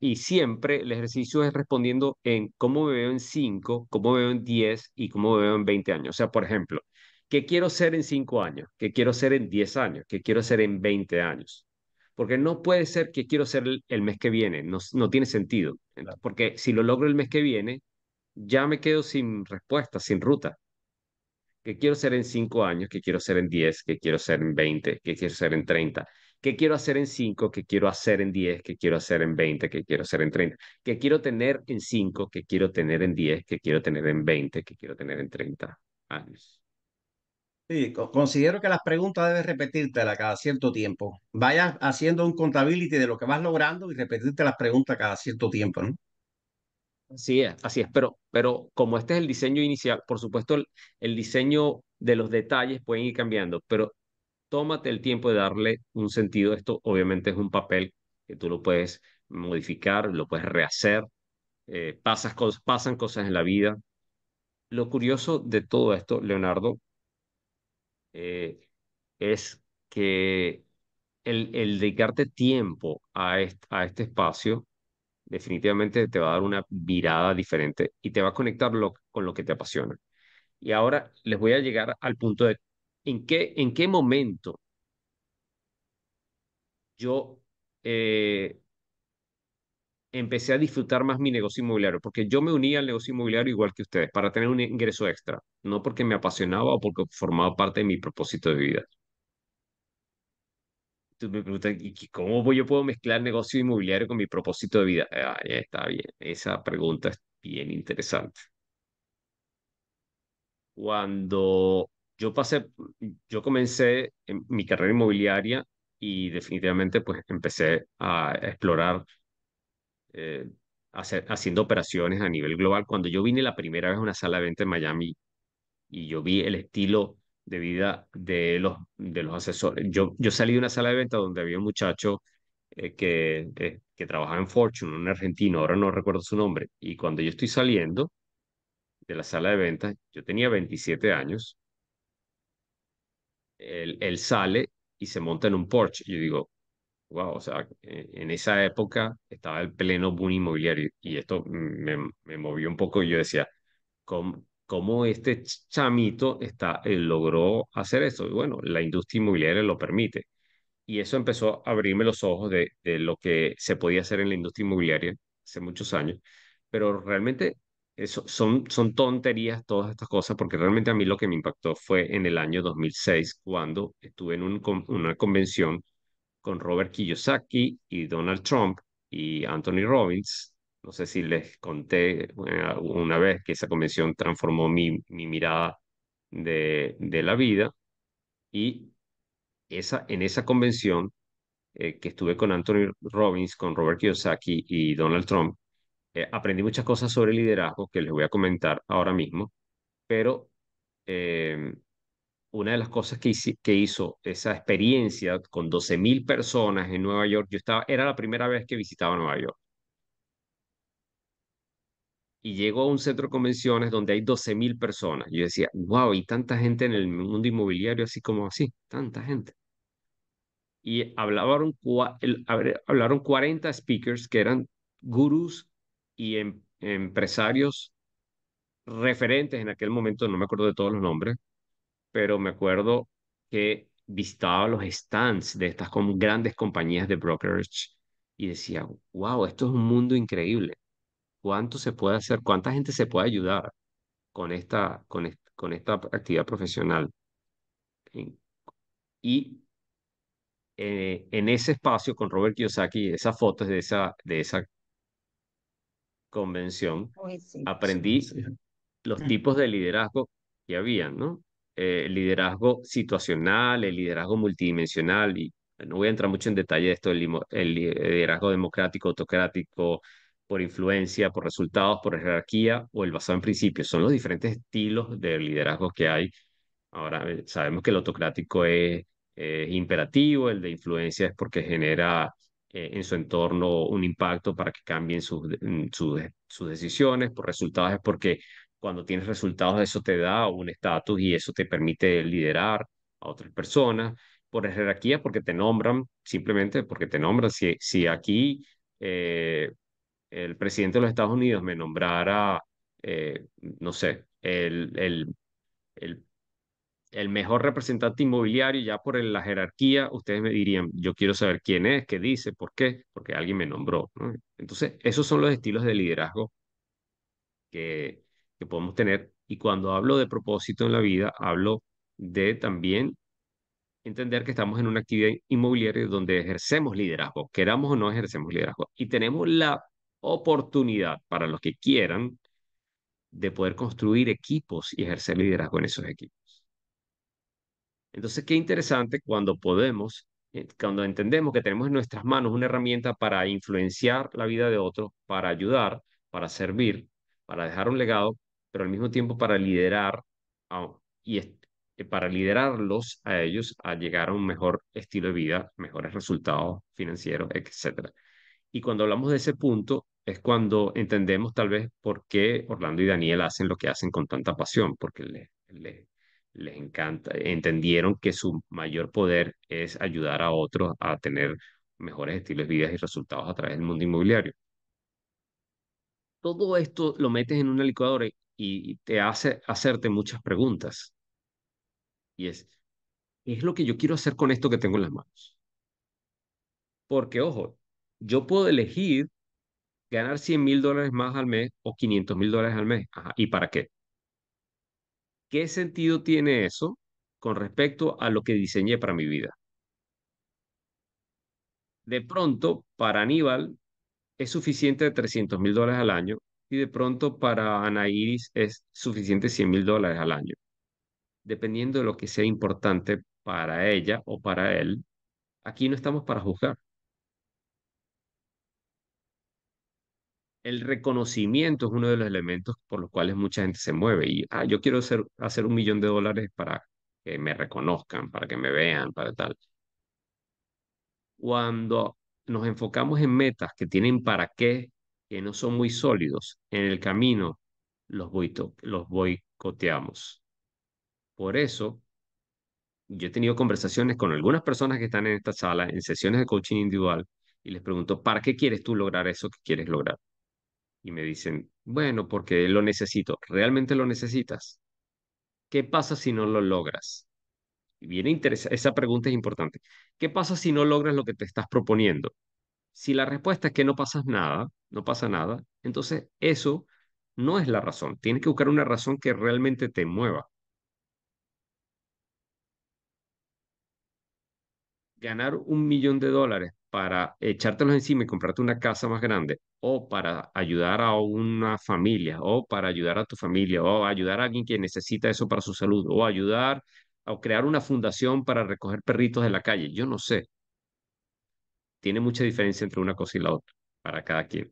y, siempre el ejercicio es respondiendo en cómo me veo en 5, cómo me veo en 10 y cómo me veo en 20 años. O sea, por ejemplo, ¿qué quiero ser en 5 años? ¿Qué quiero ser en 10 años? ¿Qué quiero ser en 20 años? Porque no puede ser que quiero ser el, mes que viene, no, no tiene sentido. porque si lo logro el mes que viene, ya me quedo sin respuesta, sin ruta. ¿Qué quiero ser en 5 años? ¿Qué quiero ser en 10? ¿Qué quiero ser en 20? ¿Qué quiero ser en 30? ¿Qué quiero hacer en 5? ¿Qué quiero hacer en 10? ¿Qué quiero hacer en 20? ¿Qué quiero hacer en 30? ¿Qué quiero tener en 5? ¿Qué quiero tener en 10? ¿Qué quiero tener en 20? ¿Qué quiero tener en 30 años? Sí, considero que las preguntas debes repetírtelas cada cierto tiempo. Vaya haciendo un contability de lo que vas logrando y repetirte las preguntas cada cierto tiempo, ¿no? Así es, así es, pero, como este es el diseño inicial, por supuesto el, el diseño de los detalles pueden ir cambiando, pero tómate el tiempo de darle un sentido. Esto obviamente es un papel que tú lo puedes modificar, lo puedes rehacer. cosas, eh, pasan cosas en la vida. Lo curioso de todo esto, Leonardo, eh, es que el, dedicarte tiempo a, este espacio definitivamente te va a dar una mirada diferente y te va a conectar con lo que te apasiona. Y ahora les voy a llegar al punto de ¿En qué, en qué momento yo eh, empecé a disfrutar más mi negocio inmobiliario? Porque yo me uní al negocio inmobiliario igual que ustedes, para tener un ingreso extra, no porque me apasionaba o porque formaba parte de mi propósito de vida. Tú me preguntas, cómo yo puedo mezclar negocio inmobiliario con mi propósito de vida? Ah, está bien, esa pregunta es bien interesante. Cuando yo pasé, yo comencé en mi carrera inmobiliaria y definitivamente pues empecé a explorar eh, hacer, haciendo operaciones a nivel global. Cuando yo vine la primera vez a una sala de venta en Miami y yo vi el estilo de vida de los, de los asesores. Yo, yo salí de una sala de venta donde había un muchacho eh, que, eh, que trabajaba en Fortune, un argentino, ahora no recuerdo su nombre. Y cuando yo estoy saliendo de la sala de venta, yo tenía 27 años él, sale y se monta en un Porsche. yo digo, wow, o sea, eh, en esa época estaba el pleno boom inmobiliario y esto me, movió un poco y yo decía, ¿cómo, este chamito está, eh, logró hacer eso? Y bueno, la industria inmobiliaria lo permite. Y eso empezó a abrirme los ojos de, de lo que se podía hacer en la industria inmobiliaria hace muchos años, pero realmente eh, son, son tonterías todas estas cosas, porque realmente a mí lo que me impactó fue en el año 2006, cuando estuve en una convención con Robert Kiyosaki y Donald Trump y Anthony Robbins. No sé si les conté eh, una vez que esa convención transformó mi, mi mirada de, la vida. Y esa, en esa convención eh, que estuve con Anthony Robbins, con Robert Kiyosaki y Donald Trump, eh, aprendí muchas cosas sobre liderazgo que les voy a comentar ahora mismo, pero eh, una de las cosas que, que hizo esa experiencia con 12.000 personas en Nueva York, yo estaba, era la primera vez que visitaba Nueva York. Y llego a un centro de convenciones donde hay 12.000 personas. Yo decía, wow, y tanta gente en el mundo inmobiliario, así como así, tanta gente. Y hablaron, hablaron 40 speakers que eran gurús y em, empresarios referentes en aquel momento, no me acuerdo de todos los nombres, pero me acuerdo que visitaba los stands de estas grandes compañías de brokerage y decía, wow, esto es un mundo increíble. ¿Cuánto se puede hacer? ¿Cuánta gente se puede ayudar con esta, con, esta actividad profesional? Y eh, en ese espacio con Robert Kiyosaki, esas fotos de esa, de esa convención, aprendí los mm. tipos de liderazgo que había, ¿no? Eh, el liderazgo situacional, el liderazgo multidimensional, y no voy a entrar mucho en detalle de esto, el, liderazgo democrático, autocrático, por influencia, por resultados, por jerarquía o el basado en principios. Son los diferentes estilos de liderazgo que hay. Ahora, eh, sabemos que el autocrático es imperativo, el de influencia es porque genera eh, en su entorno un impacto para que cambien mm, sus, decisiones por resultados, es porque cuando tienes resultados eso te da un estatus y eso te permite liderar a otras personas, por jerarquía porque te nombran, simplemente porque te nombran. Si, si aquí eh, el presidente de los Estados Unidos me nombrara, eh, no sé, el, el, el el mejor representante inmobiliario, ya por la jerarquía, ustedes me dirían, yo quiero saber quién es, qué dice, por qué, porque alguien me nombró. Entonces, esos son los estilos de liderazgo que, que podemos tener. Y cuando hablo de propósito en la vida, hablo de también entender que estamos en una actividad inmobiliaria donde ejercemos liderazgo, queramos o no ejercemos liderazgo. Y tenemos la oportunidad para los que quieran de poder construir equipos y ejercer liderazgo en esos equipos. Entonces, qué interesante cuando podemos, eh, cuando entendemos que tenemos en nuestras manos una herramienta para influenciar la vida de otros, para ayudar, para servir, para dejar un legado, pero al mismo tiempo para liderar y eh, para liderarlos a ellos a llegar a un mejor estilo de vida, mejores resultados financieros, etc. Y cuando hablamos de ese punto, es cuando entendemos tal vez por qué Orlando y Daniel hacen lo que hacen con tanta pasión, porque le le les encanta, entendieron que su mayor poder es ayudar a otros a tener mejores estilos de vida y resultados a través del mundo inmobiliario. Todo esto lo metes en una licuadora y te hace hacerte muchas preguntas. Y es, ¿qué es lo que yo quiero hacer con esto que tengo en las manos? Porque, ojo, yo puedo elegir ganar 100 mil dólares más al mes o 500 mil dólares al mes. ¿Y para qué? ¿Qué sentido tiene eso con respecto a lo que diseñé para mi vida? De pronto, para Aníbal es suficiente 300 mil dólares al año y de pronto para Ana Iris es suficiente 100 mil dólares al año. Dependiendo de lo que sea importante para ella o para él, aquí no estamos para juzgar. el reconocimiento es uno de los elementos por los cuales mucha gente se mueve. Y ah, yo quiero hacer, hacer un millón de dólares para que me reconozcan, para que me vean, para tal. Cuando nos enfocamos en metas que tienen para qué, que no son muy sólidos, en el camino los, los boicoteamos. Por eso, yo he tenido conversaciones con algunas personas que están en esta sala, en sesiones de coaching individual, y les pregunto, ¿para qué quieres tú lograr eso que quieres lograr? Y me dicen, bueno, porque lo necesito. ¿Realmente lo necesitas? ¿Qué pasa si no lo logras? Y viene esa pregunta es importante. ¿Qué pasa si no logras lo que te estás proponiendo? Si la respuesta es que no pasas nada, no pasa nada, entonces eso no es la razón. Tienes que buscar una razón que realmente te mueva. Ganar un millón de dólares para echártelos encima y comprarte una casa más grande, o para ayudar a una familia, o para ayudar a tu familia, o ayudar a alguien que necesita eso para su salud, o ayudar o crear una fundación para recoger perritos de la calle, yo no sé. Tiene mucha diferencia entre una cosa y la otra, para cada quien.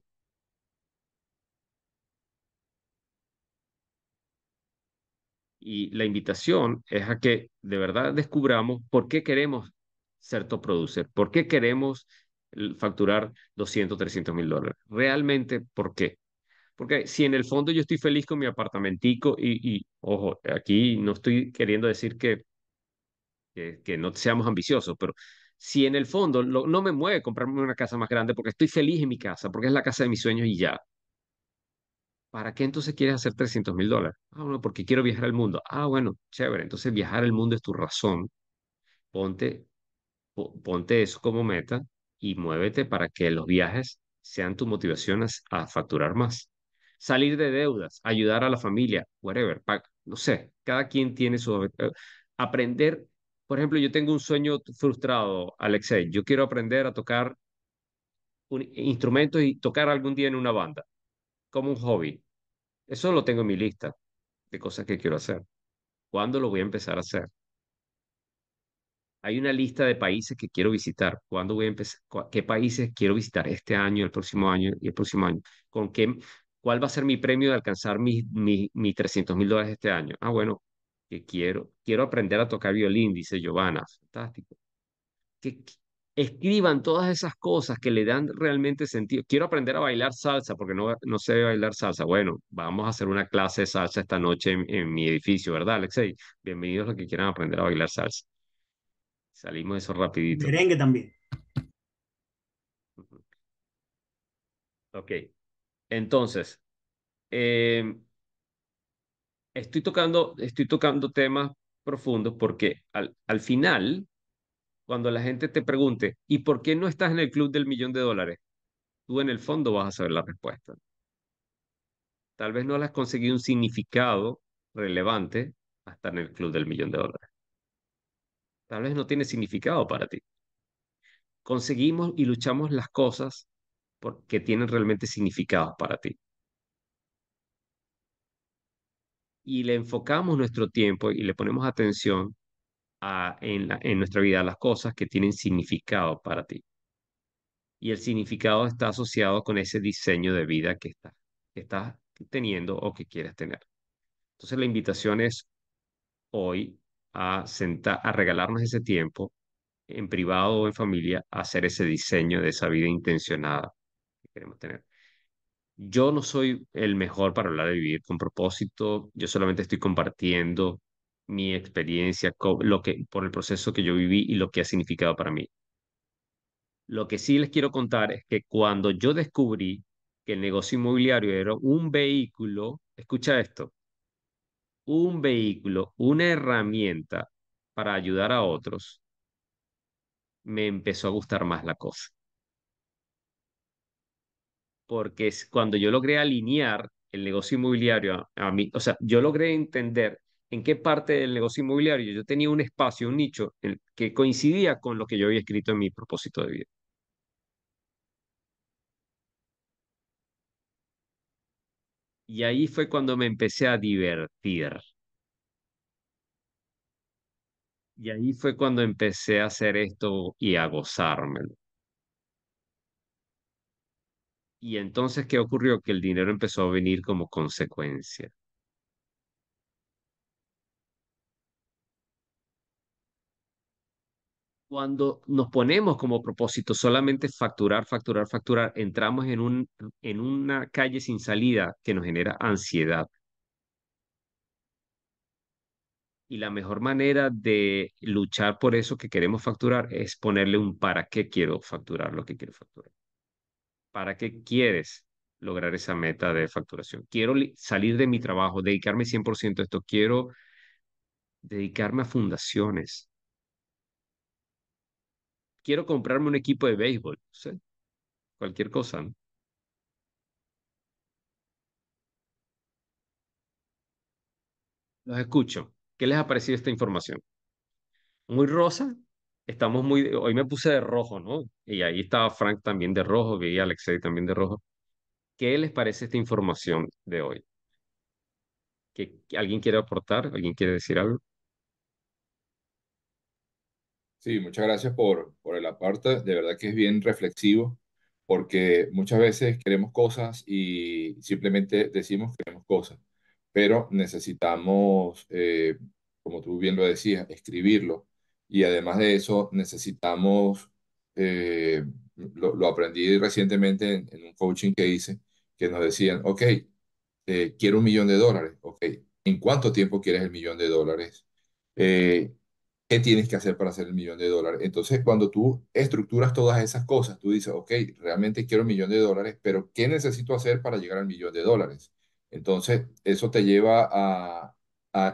Y la invitación es a que de verdad descubramos por qué queremos Certo Producer? ¿Por qué queremos eh, facturar 200, 300 mil dólares? ¿Realmente por qué? Porque si en el fondo yo estoy feliz con mi apartamentico y, ojo, aquí no estoy queriendo decir que, que, no seamos ambiciosos, pero si en el fondo no me mueve comprarme una casa más grande porque estoy feliz en mi casa, porque es la casa de mis sueños y ya, ¿para qué entonces quieres hacer 300 mil dólares? Ah, bueno, porque quiero viajar al mundo. Ah, bueno, chévere. Entonces viajar al mundo es tu razón. Ponte ponte eso como meta y muévete para que los viajes sean tus motivaciones a, facturar más. Salir de deudas, ayudar a la familia, whatever, no sé, cada quien tiene su... Eh, aprender, por ejemplo, yo tengo un sueño frustrado, Alexei, yo quiero aprender a tocar un instrumento y tocar algún día en una banda, como un hobby. Eso lo tengo en mi lista de cosas que quiero hacer. ¿Cuándo lo voy a empezar a hacer? hay una lista de países que quiero visitar. ¿Cuándo voy a empezar? ¿Qué países quiero visitar este año, el próximo año y el próximo año? ¿Con qué? ¿Cuál va a ser mi premio de alcanzar mis 300 mil dólares este año? Ah, bueno, que quiero, quiero aprender a tocar violín, dice Giovanna. Fantástico. Que, escriban todas esas cosas que le dan realmente sentido. Quiero aprender a bailar salsa porque no, no sé bailar salsa. Bueno, vamos a hacer una clase de salsa esta noche en, en mi edificio, ¿verdad, Alexei? Bienvenidos los que quieran aprender a bailar salsa. Salimos de eso rapidito. Merengue también. Ok. Entonces, em, estoy, tocando, estoy tocando temas profundos porque al, al final, cuando la gente te pregunte, ¿y por qué no estás en el club del millón de dólares? Tú en el fondo vas a saber la respuesta. Tal vez no has conseguido un significado relevante hasta en el club del millón de dólares tal vez no tiene significado para ti. Conseguimos y luchamos las cosas porque tienen realmente significado para ti. Y le enfocamos nuestro tiempo y le ponemos atención a, en, la, en nuestra vida a las cosas que tienen significado para ti. Y el significado está asociado con ese diseño de vida que estás que estás teniendo o que quieres tener. Entonces la invitación es hoy a, sentar, a regalarnos ese tiempo en privado o en familia a hacer ese diseño de esa vida intencionada que queremos tener. Yo no soy el mejor para hablar de vivir con propósito, yo solamente estoy compartiendo mi experiencia, lo que, por el proceso que yo viví y lo que ha significado para mí. Lo que sí les quiero contar es que cuando yo descubrí que el negocio inmobiliario era un vehículo, escucha esto, un vehículo, una herramienta para ayudar a otros, me empezó a gustar más la cosa. Porque es cuando yo logré alinear el negocio inmobiliario a, mí, o sea, yo logré entender en qué parte del negocio inmobiliario yo tenía un espacio, un nicho que coincidía con lo que yo había escrito en mi propósito de vida. Y ahí fue cuando me empecé a divertir. Y ahí fue cuando empecé a hacer esto y a gozármelo. Y entonces, ¿qué ocurrió? Que el dinero empezó a venir como consecuencia. cuando nos ponemos como propósito solamente facturar, facturar, facturar, entramos en, un, en una calle sin salida que nos genera ansiedad. Y la mejor manera de luchar por eso que queremos facturar es ponerle un para qué quiero facturar lo que quiero facturar. ¿Para qué quieres lograr esa meta de facturación? Quiero salir de mi trabajo, dedicarme 100% a esto, quiero dedicarme a fundaciones, quiero comprarme un equipo de béisbol, cualquier cosa. Los escucho. ¿Qué les ha parecido esta información? Muy rosa. Estamos muy. Hoy me puse de rojo, ¿no? Y ahí estaba Frank también de rojo, vi a Alexei también de rojo. ¿Qué les parece esta información de hoy? ¿Que, ¿Alguien quiere aportar? ¿Alguien quiere decir algo? Sí, muchas gracias por, por el aparte. De verdad que es bien reflexivo porque muchas veces queremos cosas y simplemente decimos queremos cosas, pero necesitamos, eh, como tú bien lo decías, escribirlo. Y además de eso, necesitamos, eh, lo, aprendí recientemente en, un coaching que hice, que nos decían, ok, eh, quiero un millón de dólares, ok, ¿en cuánto tiempo quieres el millón de dólares? Eh, ¿qué tienes que hacer para hacer el millón de dólares? Entonces, cuando tú estructuras todas esas cosas, tú dices, ok, realmente quiero un millón de dólares, pero ¿qué necesito hacer para llegar al millón de dólares? Entonces, eso te lleva a,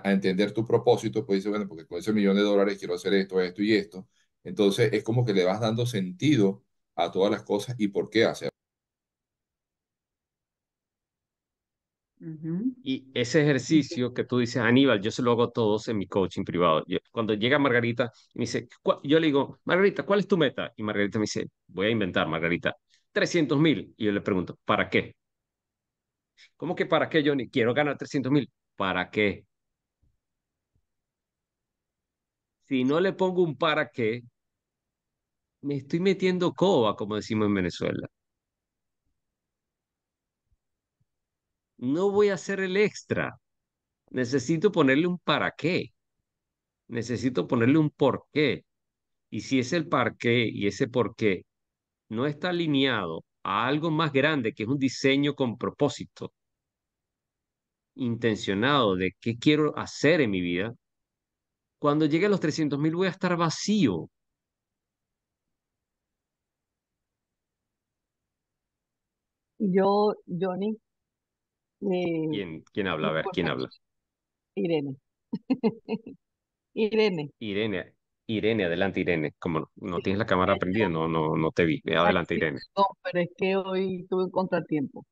entender tu propósito, pues dices, bueno, porque con ese millón de dólares quiero hacer esto, esto y esto. Entonces, es como que le vas dando sentido a todas las cosas y por qué hacer. Y ese ejercicio que tú dices, Aníbal, yo se lo hago todos en mi coaching privado. cuando llega Margarita me dice, yo le digo, Margarita, ¿cuál es tu meta? Y Margarita me dice, voy a inventar, Margarita, 300 mil. Y yo le pregunto, ¿para qué? ¿Cómo que para qué, Johnny? Quiero ganar 300 mil. ¿Para qué? Si no le pongo un para qué, me estoy metiendo coba, como decimos en Venezuela. no voy a hacer el extra. Necesito ponerle un para qué. Necesito ponerle un por qué. Y si es el para qué y ese por qué no está alineado a algo más grande, que es un diseño con propósito, intencionado de qué quiero hacer en mi vida, cuando llegue a los 300 mil voy a estar vacío. Yo, Johnny, eh, ¿Quién, ¿Quién, habla? A ver, ¿quién habla? Irene. (laughs) Irene. Irene. Irene, adelante Irene. Como no, tienes la cámara prendida, no, no, no te vi. Adelante Irene. No, pero es que hoy tuve un contratiempo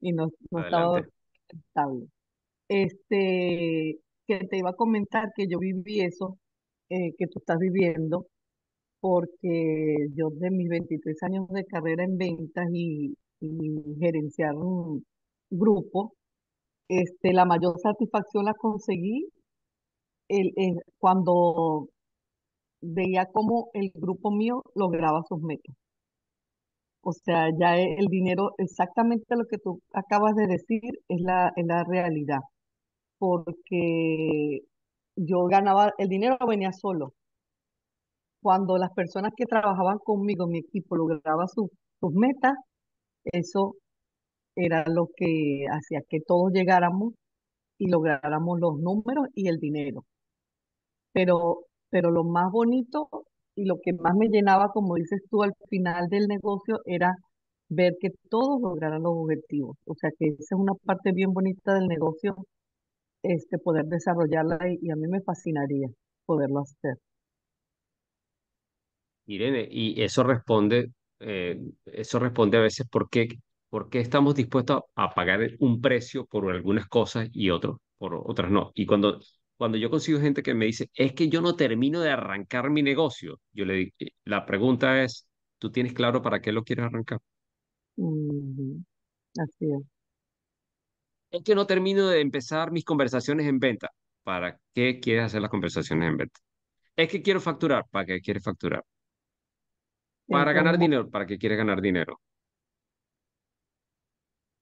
y no, no estaba estable. Este, que te iba a comentar que yo viví eso eh, que tú estás viviendo, porque yo de mis 23 años de carrera en ventas y, y gerenciar grupo, este, la mayor satisfacción la conseguí el, cuando veía cómo el grupo mío lograba sus metas. O sea, ya e, el dinero, exactamente lo que tú acabas de decir, es la, la realidad. Porque yo ganaba, el dinero venía solo. Cuando las personas que trabajaban conmigo, mi equipo, lograba sus metas, eso era lo que hacía que todos llegáramos y lográramos los números y el dinero. Pero, pero lo más bonito y lo que más me llenaba, como dices tú, al final del negocio era ver que todos lograran los objetivos. O sea que esa es una parte bien bonita del negocio, este, poder desarrollarla y, a mí me fascinaría poderlo hacer. Irene, y eso responde, eh, eso responde a veces porque ¿Por qué estamos dispuestos a, pagar un precio por algunas cosas y otros por otras no? Y cuando, cuando yo consigo gente que me dice, es que yo no termino de arrancar mi negocio, yo le eh, la pregunta es, ¿tú tienes claro para qué lo quieres arrancar? Así es. Es que no termino de empezar mis conversaciones en venta. ¿Para qué quieres hacer las conversaciones en venta? Es que quiero facturar. ¿Para qué quieres facturar? Para ganar dinero. ¿Para qué quieres ganar dinero?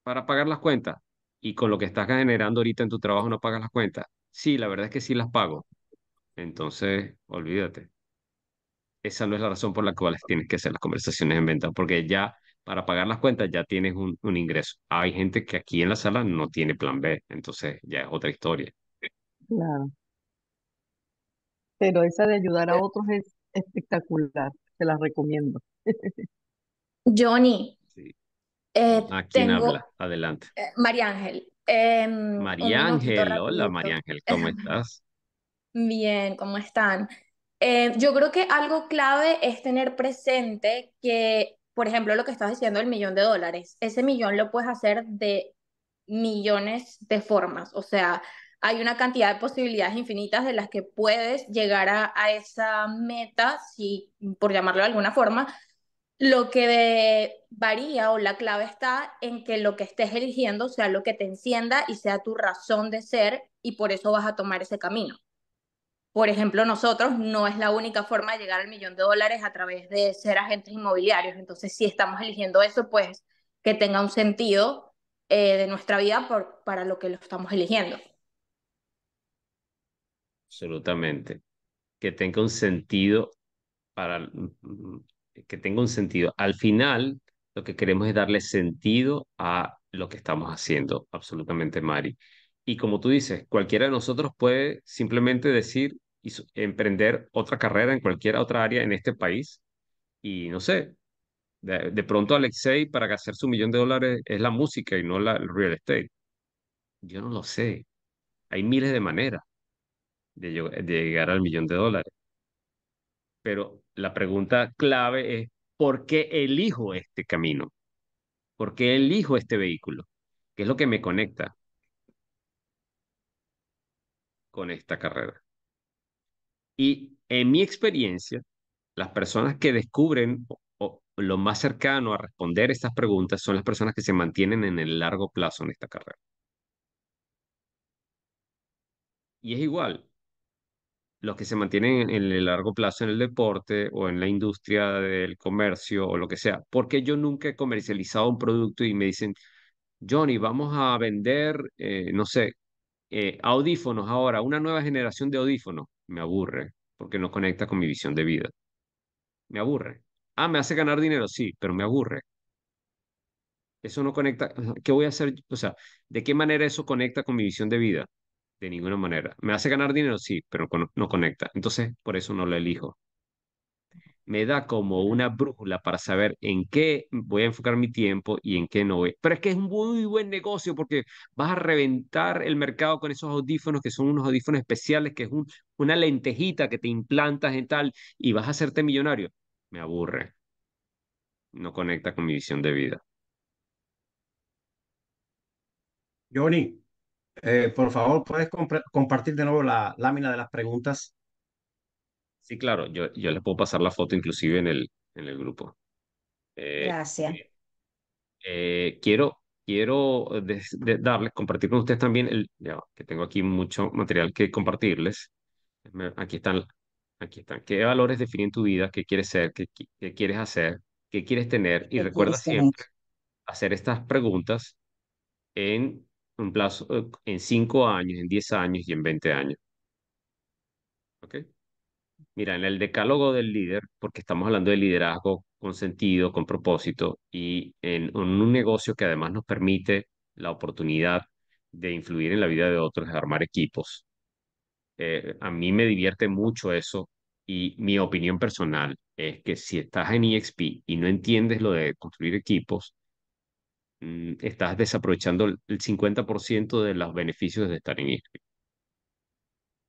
para pagar las cuentas y con lo que estás generando ahorita en tu trabajo no pagas las cuentas. Sí, la verdad es que sí las pago. Entonces, olvídate. Esa no es la razón por la cual tienes que hacer las conversaciones en venta, porque ya para pagar las cuentas ya tienes un, ingreso. Hay gente que aquí en la sala no tiene plan B, entonces ya es otra historia. Claro. Pero esa de ayudar a otros es espectacular, te la recomiendo. (laughs) Johnny, eh, ¿A quién habla? Adelante. Eh, María Ángel. Em, María Ángel, hola María Ángel, ¿cómo estás? Bien, ¿cómo están? Eh, yo creo que algo clave es tener presente que, por ejemplo, lo que estás diciendo, el millón de dólares, ese millón lo puedes hacer de millones de formas, o sea, hay una cantidad de posibilidades infinitas de las que puedes llegar a, esa meta, si por llamarlo de alguna forma, lo que varía o la clave está en que lo que estés eligiendo sea lo que te encienda y sea tu razón de ser y por eso vas a tomar ese camino. Por ejemplo, nosotros no es la única forma de llegar al millón de dólares a través de ser agentes inmobiliarios. Entonces, si estamos eligiendo eso, pues que tenga un sentido eh, de nuestra vida para lo que lo estamos eligiendo. Absolutamente. Que tenga un sentido para que tenga un sentido. Al final, lo que queremos es darle sentido a lo que estamos haciendo, absolutamente, Mari. Y como tú dices, cualquiera de nosotros puede simplemente decir y emprender otra carrera en cualquier otra área en este país. Y no sé, de, pronto Alexei para hacer su millón de dólares es la música y no la, el real estate. Yo no lo sé. Hay miles de maneras de llegar al millón de dólares. Pero la pregunta clave es, ¿por qué elijo este camino? ¿Por qué elijo este vehículo? ¿Qué es lo que me conecta con esta carrera? Y en mi experiencia, las personas que descubren lo más cercano a responder estas preguntas son las personas que se mantienen en el largo plazo en esta carrera. Y es igual, los que se mantienen en el largo plazo en el deporte o en la industria del comercio o lo que sea. Porque yo nunca he comercializado un producto y me dicen, Johnny, vamos a vender, eh, no sé, eh, audífonos ahora, una nueva generación de audífonos. Me aburre porque no conecta con mi visión de vida. Me aburre. Ah, me hace ganar dinero, sí, pero me aburre. Eso no conecta. ¿Qué voy a hacer? O sea, ¿de qué manera eso conecta con mi visión de vida? de ninguna manera. Me hace ganar dinero, sí, pero no conecta. Entonces, por eso no lo elijo. Me da como una brújula para saber en qué voy a enfocar mi tiempo y en qué no voy. Pero es que es un muy buen negocio porque vas a reventar el mercado con esos audífonos que son unos audífonos especiales, que es una lentejita que te implantas en tal y vas a hacerte millonario. Me aburre. No conecta con mi visión de vida. Johnny, eh, por favor, ¿puedes compartir de nuevo la lámina de las preguntas? Sí, claro, yo, yo les puedo pasar la foto inclusive en el, en el grupo. Eh, Gracias. Eh, quiero quiero darles, compartir con ustedes también, el, que tengo aquí mucho material que compartirles. Aquí están, aquí están. ¿Qué valores definen tu vida? ¿Qué quieres ser? ¿Qué, quieres hacer? ¿Qué quieres tener? Y recuerda siempre hacer estas preguntas en un plazo eh, en 5 años, en 10 años y en 20 años. ¿Ok? Mira, en el decálogo del líder, porque estamos hablando de liderazgo con sentido, con propósito, y en, un negocio que además nos permite la oportunidad de influir en la vida de otros, de armar equipos. Eh, a mí me divierte mucho eso y mi opinión personal es que si estás en EXP y no entiendes lo de construir equipos, Mm, estás desaprovechando el 50% de los beneficios de estar en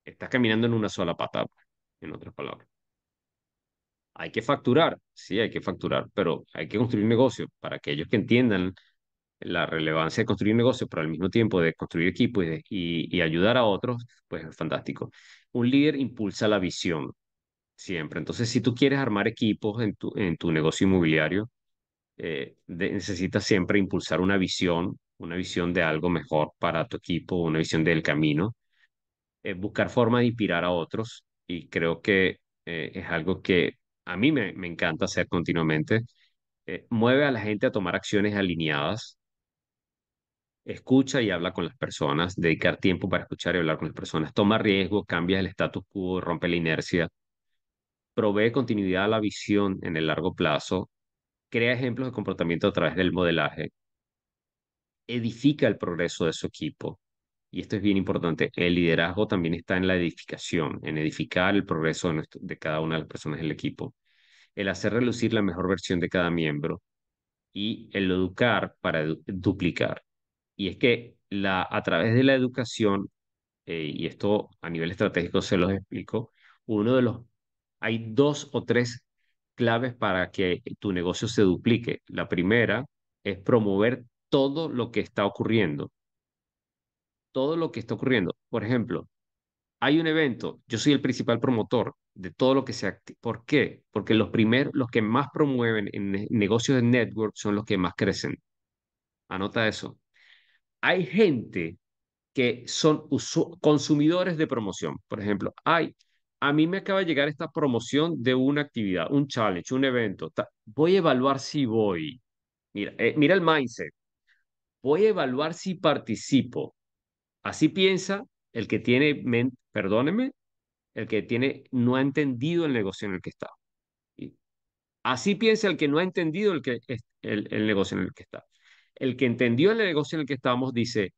Estás caminando en una sola pata, en otras palabras. Hay que facturar, sí, hay que facturar, pero hay que construir negocios negocio para aquellos que entiendan la relevancia de construir negocios, negocio, pero al mismo tiempo de construir equipos y, ayudar a otros, pues es fantástico. Un líder impulsa la visión siempre. Entonces, si tú quieres armar equipos en tu negocio inmobiliario, eh, necesitas siempre impulsar una visión, una visión de algo mejor para tu equipo, una visión del camino, eh, buscar formas de inspirar a otros y creo que eh, es algo que a mí me, me encanta hacer continuamente. mueve a la gente a tomar acciones alineadas, escucha y habla con las personas, dedicar tiempo para escuchar y hablar con las personas, toma riesgo, cambia el status quo, rompe la inercia, provee continuidad a la visión en el largo plazo crea ejemplos de comportamiento a través del modelaje, edifica el progreso de su equipo. Y esto es bien importante, el liderazgo también está en la edificación, en edificar el progreso de, cada una de las personas del equipo, el hacer relucir la mejor versión de cada miembro y el educar para duplicar. Y es que la, a través de la educación, eh, y esto a nivel estratégico se los explico, uno de los, hay dos o tres claves para que tu negocio se duplique. La primera es promover todo lo que está ocurriendo. Todo lo que está ocurriendo. Por ejemplo, hay un evento, yo soy el principal promotor de todo lo que se activa. ¿Por qué? Porque los primeros, los que más promueven en negocios de network son los que más crecen. Anota eso. Hay gente que son consumidores de promoción. Por ejemplo, hay a mí me acaba de llegar esta promoción de una actividad, un challenge, un evento. Voy a evaluar si voy. Mira, eh, mira el mindset. Voy a evaluar si participo. Así piensa el que tiene, perdóneme, el que tiene, no ha entendido el negocio en el que está. Así piensa el que no ha entendido el, que, el, el negocio en el que está. El que entendió el negocio en el que estamos dice,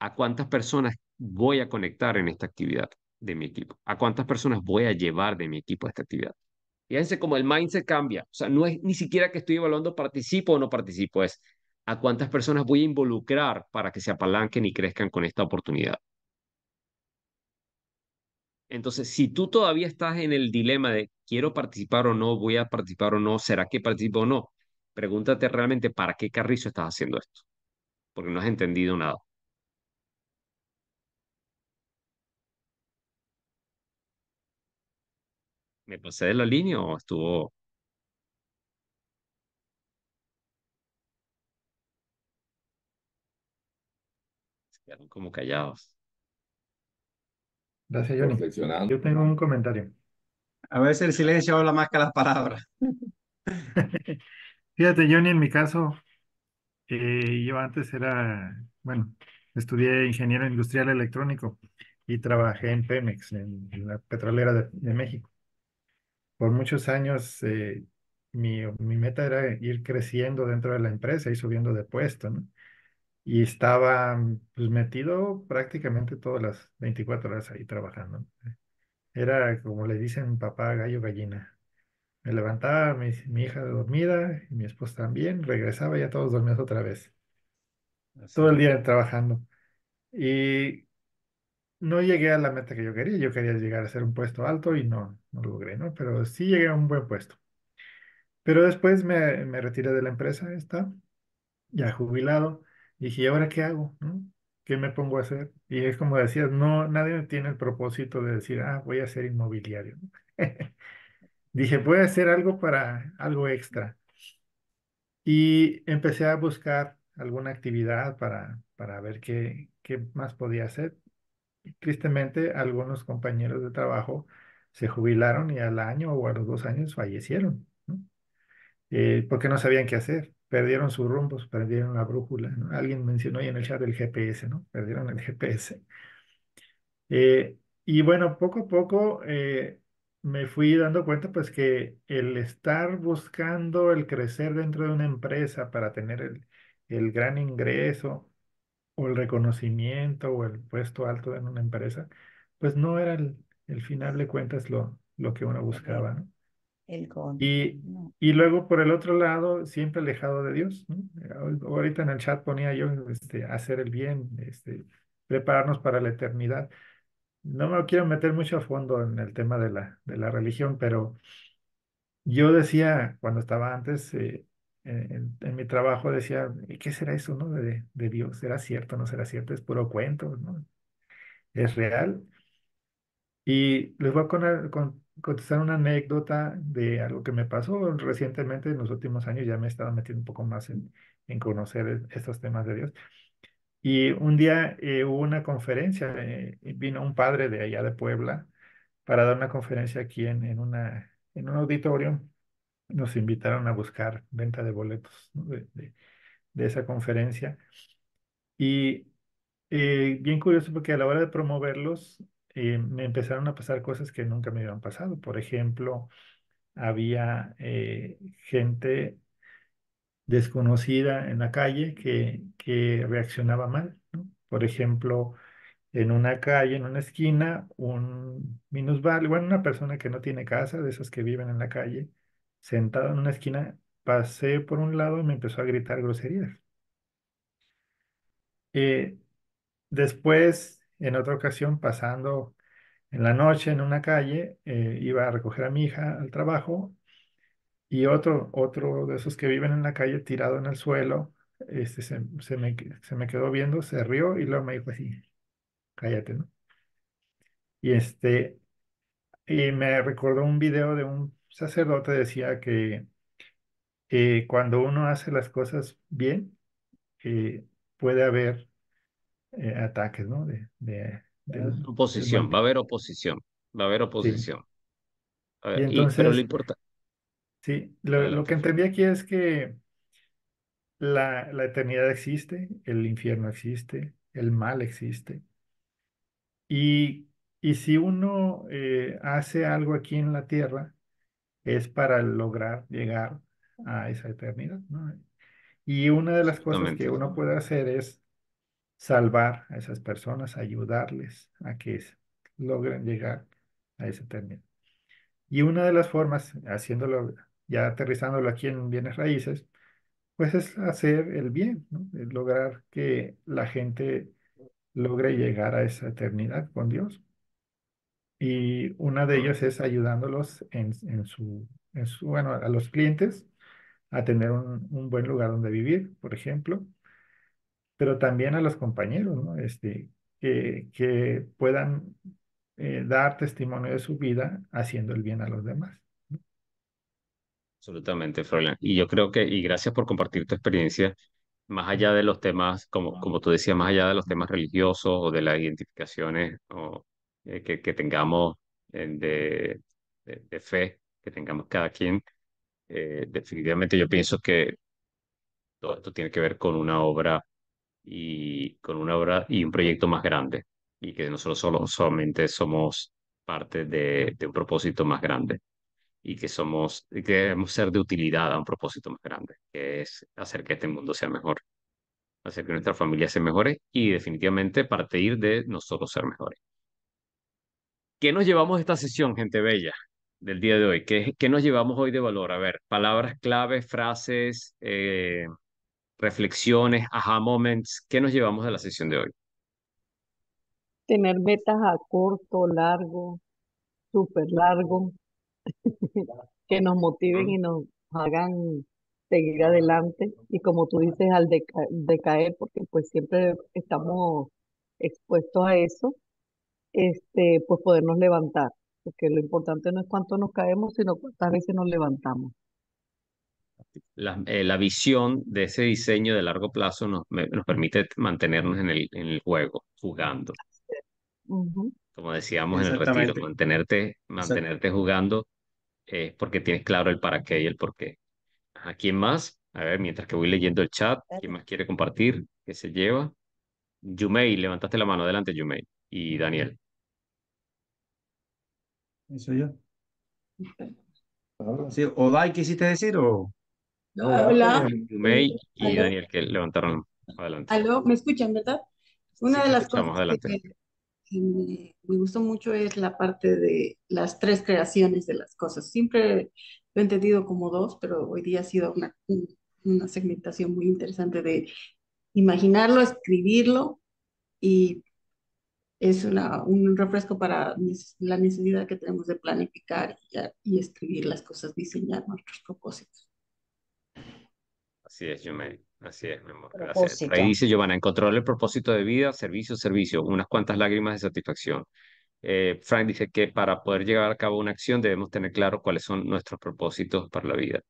¿a cuántas personas voy a conectar en esta actividad? de mi equipo? ¿A cuántas personas voy a llevar de mi equipo a esta actividad? Fíjense cómo el mindset cambia. O sea, no es ni siquiera que estoy evaluando participo o no participo, es a cuántas personas voy a involucrar para que se apalanquen y crezcan con esta oportunidad. Entonces, si tú todavía estás en el dilema de quiero participar o no, voy a participar o no, ¿será que participo o no? Pregúntate realmente para qué carrizo estás haciendo esto, porque no has entendido nada. ¿Me pasé de la línea o estuvo? Se quedaron como callados. Gracias, Johnny. Yo tengo un comentario. A veces el silencio habla más que las palabras. (laughs) Fíjate, Johnny, en mi caso, eh, yo antes era, bueno, estudié ingeniero industrial electrónico y trabajé en Pemex, en la petrolera de México por muchos años eh, mi, meta era ir creciendo dentro de la empresa y subiendo de puesto, ¿no? Y estaba mm, pues, metido prácticamente todas las 24 horas ahí trabajando. Era como le dicen papá, gallo, gallina. Me levantaba mi, hija dormida y mi esposa también, regresaba ya todos dormidos otra vez. Todo el día trabajando. Y no llegué a la meta que yo quería. Yo quería llegar a ser un puesto alto y no, no logré, ¿no? Pero sí llegué a un buen puesto. Pero después me, retiré de la empresa, está ya jubilado. Dije, ¿y ahora qué hago? ¿Qué me pongo a hacer? Y es como decías, no, nadie tiene el propósito de decir, ah, voy a ser inmobiliario. (laughs) Dije, voy a hacer algo para algo extra. Y empecé a buscar alguna actividad para, para ver qué, qué más podía hacer tristemente algunos compañeros de trabajo se jubilaron y al año o a los dos años fallecieron, eh, porque no sabían qué hacer, perdieron sus rumbos, perdieron la brújula. Alguien mencionó ahí en el chat el GPS, ¿no? Perdieron el GPS. Eh, y bueno, poco a poco eh, me fui dando cuenta pues que el estar buscando el crecer dentro de una empresa para tener el, el gran ingreso, o el reconocimiento o el puesto alto en una empresa, pues no era el, el final de cuentas lo, lo que uno buscaba. El con... y, y luego por el otro lado, siempre alejado de Dios. Ahorita en el chat ponía yo este, hacer el bien, este, prepararnos para la eternidad. No me quiero meter mucho a fondo en el tema de la, de la religión, pero yo decía cuando estaba antes, eh, en, mi trabajo decía, qué será eso, no? De, de Dios, ¿será cierto, no será cierto? Es puro cuento, ¿no? ¿Es real? Y les voy a contestar una anécdota de algo que me pasó recientemente, en los últimos años ya me he estado metiendo un poco más en, en conocer estos temas de Dios. Y un día eh, hubo una conferencia, eh, vino un padre de allá de Puebla para dar una conferencia aquí en, en, una, en un auditorio nos invitaron a buscar venta de boletos de, de, esa conferencia. Y eh, bien curioso porque a la hora de promoverlos eh, me empezaron a pasar cosas que nunca me habían pasado. Por ejemplo, había eh, gente desconocida en la calle que, que reaccionaba mal. Por ejemplo, en una calle, en una esquina, un minusval bueno, una persona que no tiene casa, de esas que viven en la calle, sentado en una esquina, pasé por un lado y me empezó a gritar groserías. Eh, después, en otra ocasión, pasando en la noche en una calle, eh, iba a recoger a mi hija al trabajo y otro, otro de esos que viven en la calle tirado en el suelo, este, se, me, quedó viendo, se rió y luego me dijo así, cállate, ¿no? Y este, y me recordó un video de un sacerdote decía que cuando uno hace las cosas bien, eh, puede haber eh, ataques, ¿no? De, ah, oposición, va a haber oposición, va a haber oposición. pero lo importante. Sí, lo, que entendí aquí es que la, eternidad existe, el infierno existe, el mal existe. Y, y si uno eh, hace algo aquí en la tierra, es para lograr llegar a esa eternidad. Y una de las cosas que uno puede hacer es salvar a esas personas, ayudarles a que logren llegar a esa eternidad. Y una de las formas, haciéndolo, ya aterrizándolo aquí en bienes raíces, pues es hacer el bien, es lograr que la gente logre llegar a esa eternidad con Dios y una de ellas es ayudándolos en, su, bueno, a los clientes a tener un, buen lugar donde vivir, por ejemplo, pero también a los compañeros, ¿no? Este, que, que puedan eh, dar testimonio de su vida haciendo el bien a los demás. Absolutamente, Froilán. Y yo creo que, y gracias por compartir tu experiencia, más allá de los temas, como, como tú decías, más allá de los temas religiosos o de las identificaciones o eh, que, tengamos eh, de, de, fe, que tengamos cada quien. Eh, definitivamente yo pienso que todo esto tiene que ver con una obra y con una obra y un proyecto más grande y que nosotros solo, solamente somos parte de, un propósito más grande y que somos que debemos ser de utilidad a un propósito más grande, que es hacer que este mundo sea mejor, hacer que nuestra familia se mejore y definitivamente partir de nosotros ser mejores. ¿Qué nos llevamos de esta sesión, gente bella, del día de hoy? ¿Qué, qué nos llevamos hoy de valor? A ver, palabras claves, frases, eh, reflexiones, aha moments. ¿Qué nos llevamos de la sesión de hoy? Tener metas a corto, largo, súper largo, (laughs) que nos motiven y mm. nos hagan seguir adelante. Y como tú dices, al decaer, porque pues siempre estamos expuestos a eso, este, pues podernos levantar, porque lo importante no es cuánto nos caemos, sino cuántas veces nos levantamos. La, eh, visión de ese diseño de largo plazo nos, nos permite mantenernos en el, en el juego, jugando. Como decíamos en el retiro, mantenerte, mantenerte jugando es eh, porque tienes claro el para qué y el por qué. ¿A quién más? A ver, mientras que voy leyendo el chat, ¿quién más quiere compartir? ¿Qué se lleva? Yumei, levantaste la mano. Adelante, Yumei. Y Daniel. Eso yo. ¿quisiste decir o...? No, ah, Hola. May y Daniel que levantaron adelante. Aló, ¿me escuchan, verdad? Una de las cosas que, me, me, gustó mucho es la parte de las tres creaciones de las cosas. Siempre lo he entendido como dos, pero hoy día ha sido una, una segmentación muy interesante de imaginarlo, escribirlo y es una, un refresco para la necesidad que tenemos de planificar y, escribir las cosas, diseñar nuestros propósitos. Así es, Yumeri. Así es, mi amor. Gracias. Ahí dice Giovanna, encontrar el propósito de vida, servicio, servicio, unas cuantas lágrimas de satisfacción. Eh, Frank dice que para poder llevar a cabo una acción debemos tener claro cuáles son nuestros propósitos para la vida.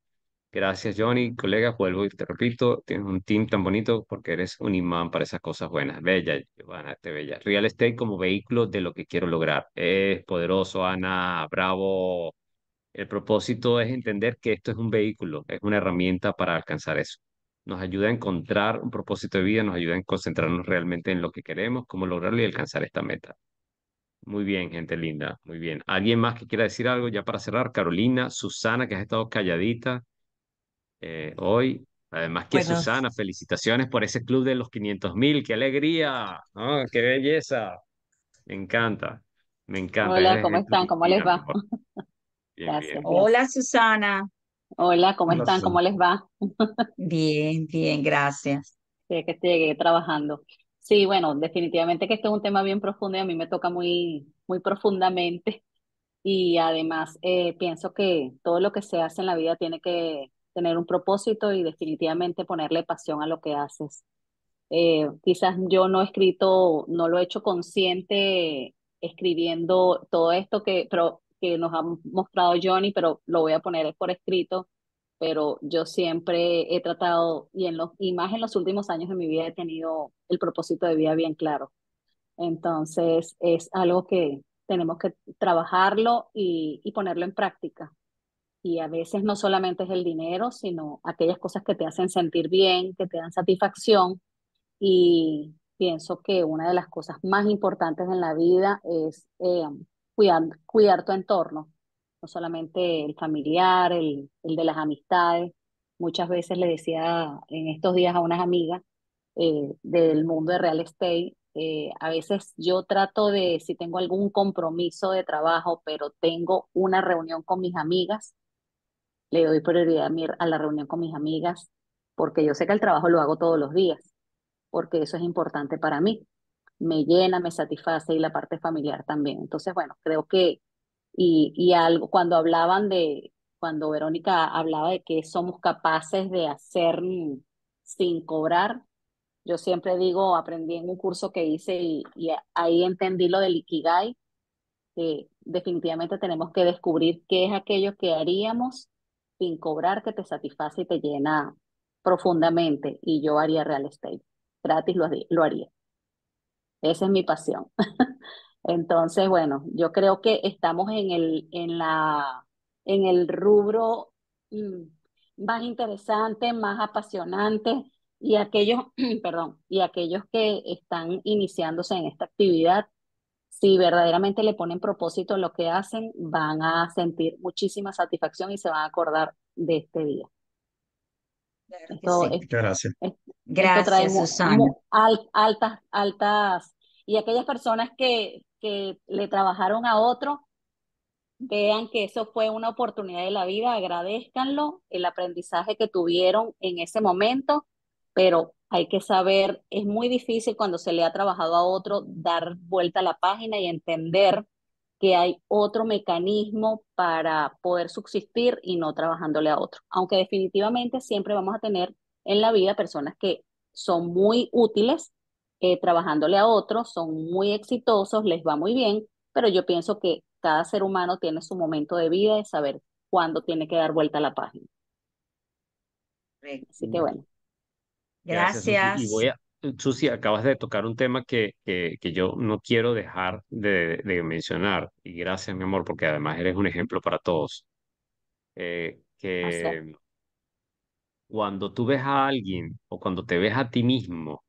Gracias, Johnny. Colega, vuelvo y te repito, tienes un team tan bonito porque eres un imán para esas cosas buenas. Bella, Giovanna, te bella. Real estate como vehículo de lo que quiero lograr. Es poderoso, Ana, bravo. El propósito es entender que esto es un vehículo, es una herramienta para alcanzar eso. Nos ayuda a encontrar un propósito de vida, nos ayuda a concentrarnos realmente en lo que queremos, cómo lograrlo y alcanzar esta meta. Muy bien, gente linda, muy bien. ¿Alguien más que quiera decir algo ya para cerrar? Carolina, Susana, que has estado calladita eh, hoy. Además que Susana, felicitaciones por ese club de los 500 mil, qué alegría, qué belleza, me encanta, me encanta. Hola, ¿cómo están? ¿Cómo les va? Hola Susana. Hola, ¿cómo están? ¿Cómo les va? bien, bien, gracias. Sí, que estoy trabajando. Sí, bueno, definitivamente que este es un tema bien profundo y a mí me toca muy, muy profundamente. Y además eh, pienso que todo lo que se hace en la vida tiene que tener un propósito y definitivamente ponerle pasión a lo que haces. Eh, quizás yo no he escrito, no lo he hecho consciente escribiendo todo esto que, pero, que nos ha mostrado Johnny, pero lo voy a poner por escrito. Pero yo siempre he tratado, y, en los, y más en los últimos años de mi vida he tenido el propósito de vida bien claro. Entonces es algo que tenemos que trabajarlo y ponerlo en práctica y a veces no solamente es el dinero, sino aquellas cosas que te hacen sentir bien, que te dan satisfacción y pienso que una de las cosas más importantes en la vida es eh, cuidar, tu entorno, no solamente el familiar, el, el de las amistades. Muchas veces le decía en estos días a unas amigas eh, del mundo de real estate, eh, a veces yo trato de, si tengo algún compromiso de trabajo, pero tengo una reunión con mis amigas, le doy prioridad a, la reunión con mis amigas, porque yo sé que el trabajo lo hago todos los días, porque eso es importante para mí. Me llena, me satisface y la parte familiar también. Entonces, bueno, creo que, y, y algo, cuando hablaban de, cuando Verónica hablaba de que somos capaces de hacer sin cobrar, yo siempre digo, aprendí en un curso que hice y, y ahí entendí lo del Ikigai, que definitivamente tenemos que descubrir qué es aquello que haríamos sin cobrar que te satisface y te llena profundamente y yo haría real estate. Gratis lo, haría. Esa es mi pasión. (laughs) Entonces, bueno, yo creo que estamos en el, en la, en el rubro mm, más interesante, más apasionante y aquellos, (clears throat) perdón, y aquellos que están iniciándose en esta actividad si verdaderamente le ponen propósito a lo que hacen, van a sentir muchísima satisfacción y se van a acordar de este día. gracias. gracias, Susana. altas, altas. Y aquellas personas que, que le trabajaron a otro, vean que eso fue una oportunidad de la vida, agradezcanlo, el aprendizaje que tuvieron en ese momento, pero hay que saber, es muy difícil cuando se le ha trabajado a otro dar vuelta a la página y entender que hay otro mecanismo para poder subsistir y no trabajándole a otro. Aunque definitivamente siempre vamos a tener en la vida personas que son muy útiles eh, trabajándole a otros, son muy exitosos, les va muy bien, pero yo pienso que cada ser humano tiene su momento de vida de saber cuándo tiene que dar vuelta a la página. Así que bueno. Gracias. Y voy a, Susi, acabas de tocar un tema que, que, yo no quiero dejar de, mencionar. Y gracias, mi amor, porque además eres un ejemplo para todos. Eh, que cuando tú ves a alguien o cuando te ves a ti mismo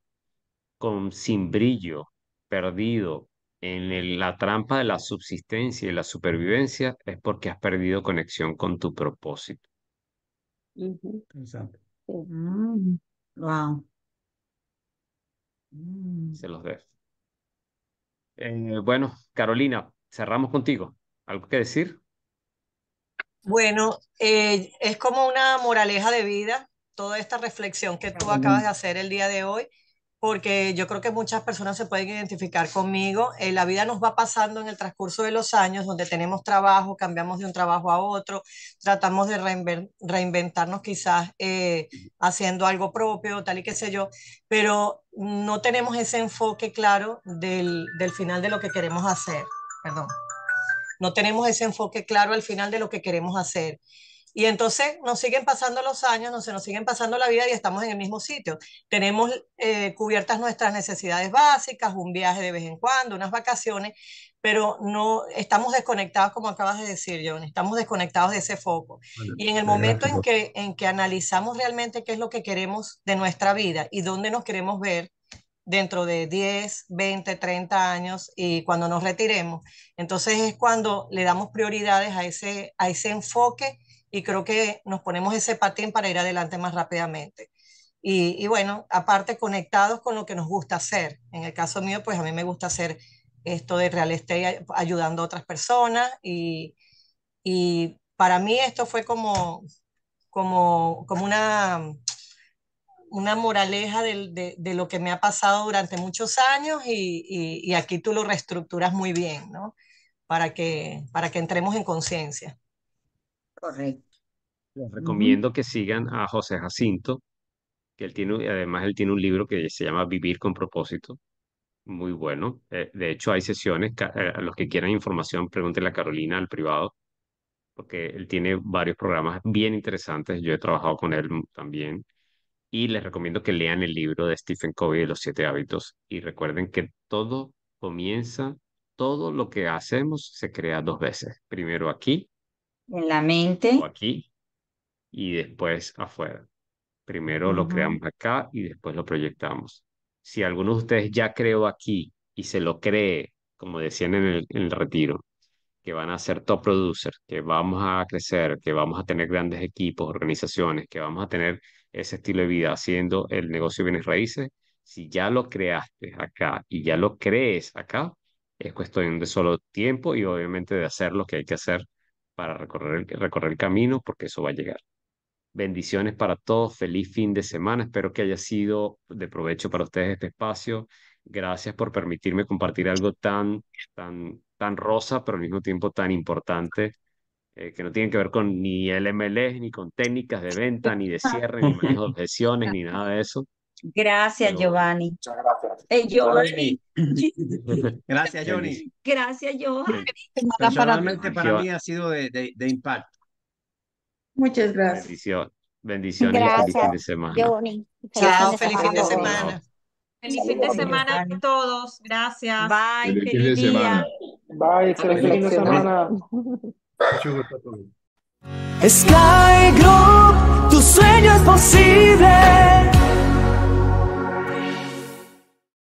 con, sin brillo, perdido en la trampa de la subsistencia y la supervivencia, es porque has perdido conexión con tu propósito. Wow. Mm. Se los dejo. Eh, bueno, Carolina, cerramos contigo. ¿Algo que decir? Bueno, eh, es como una moraleja de vida toda esta reflexión que tú acabas de hacer el día de hoy porque yo creo que muchas personas se pueden identificar conmigo. Eh, la vida nos va pasando en el transcurso de los años, donde tenemos trabajo, cambiamos de un trabajo a otro, tratamos de reinventarnos quizás eh, haciendo algo propio, tal y qué sé yo, pero no tenemos ese enfoque claro del, del final de lo que queremos hacer, perdón. No tenemos ese enfoque claro al final de lo que queremos hacer. Y entonces nos siguen pasando los años, nos, nos siguen pasando la vida y estamos en el mismo sitio. Tenemos eh, cubiertas nuestras necesidades básicas, un viaje de vez en cuando, unas vacaciones, pero no estamos desconectados, como acabas de decir, John, estamos desconectados de ese foco. y en el momento en que, en que analizamos realmente qué es lo que queremos de nuestra vida y dónde nos queremos ver, dentro de 10, 20, 30 años y cuando nos retiremos. Entonces es cuando le damos prioridades a ese, a ese enfoque y creo que nos ponemos ese patín para ir adelante más rápidamente. Y, y, bueno, aparte conectados con lo que nos gusta hacer. En el caso mío, pues a mí me gusta hacer esto de real estate ayudando a otras personas y, y para mí esto fue como, como, como una, una moraleja de, de, lo que me ha pasado durante muchos años y, y aquí tú lo reestructuras muy bien, ¿no? Para que, para que entremos en conciencia. Correcto. Les recomiendo que sigan a José Jacinto, que él tiene, además él tiene un libro que se llama Vivir con propósito, muy bueno. Eh, de hecho, hay sesiones, eh, a los que quieran información, pregúntenle a Carolina al privado, porque él tiene varios programas bien interesantes, yo he trabajado con él también. Y les recomiendo que lean el libro de Stephen Covey de los siete hábitos. Y recuerden que todo comienza, todo lo que hacemos se crea dos veces. Primero aquí en la mente. aquí y después afuera. Primero lo creamos acá y después lo proyectamos. Si alguno de ustedes ya creó aquí y se lo cree, como decían en el, el retiro, que van a ser top producers, que vamos a crecer, que vamos a tener grandes equipos, organizaciones, que vamos a tener ese estilo de vida haciendo el negocio bienes raíces, si ya lo creaste acá y ya lo crees acá, es cuestión de solo tiempo y obviamente de hacer lo que hay que hacer para recorrer el, recorrer el camino, porque eso va a llegar. Bendiciones para todos, feliz fin de semana, espero que haya sido de provecho para ustedes este espacio. Gracias por permitirme compartir algo tan, tan, tan rosa, pero al mismo tiempo tan importante, eh, que no tiene que ver con ni MLS, e, ni con técnicas de venta, ni de cierre, ni manejo de objeciones, ni nada de eso, Gracias, Giovanni. Muchas gracias. Hey, Giovanni. gracias, (laughs) Johnny. Gracias, Giovanni. Personalmente para mí ha sido de, de, impacto. Muchas gracias. Bendiciones. y Feliz fin de semana. Chao, feliz fin de semana. Feliz fin de semana a todos. Gracias. Bye. Feliz día. Bye. Feliz fin de semana. Sky Group, tu sueño es posible.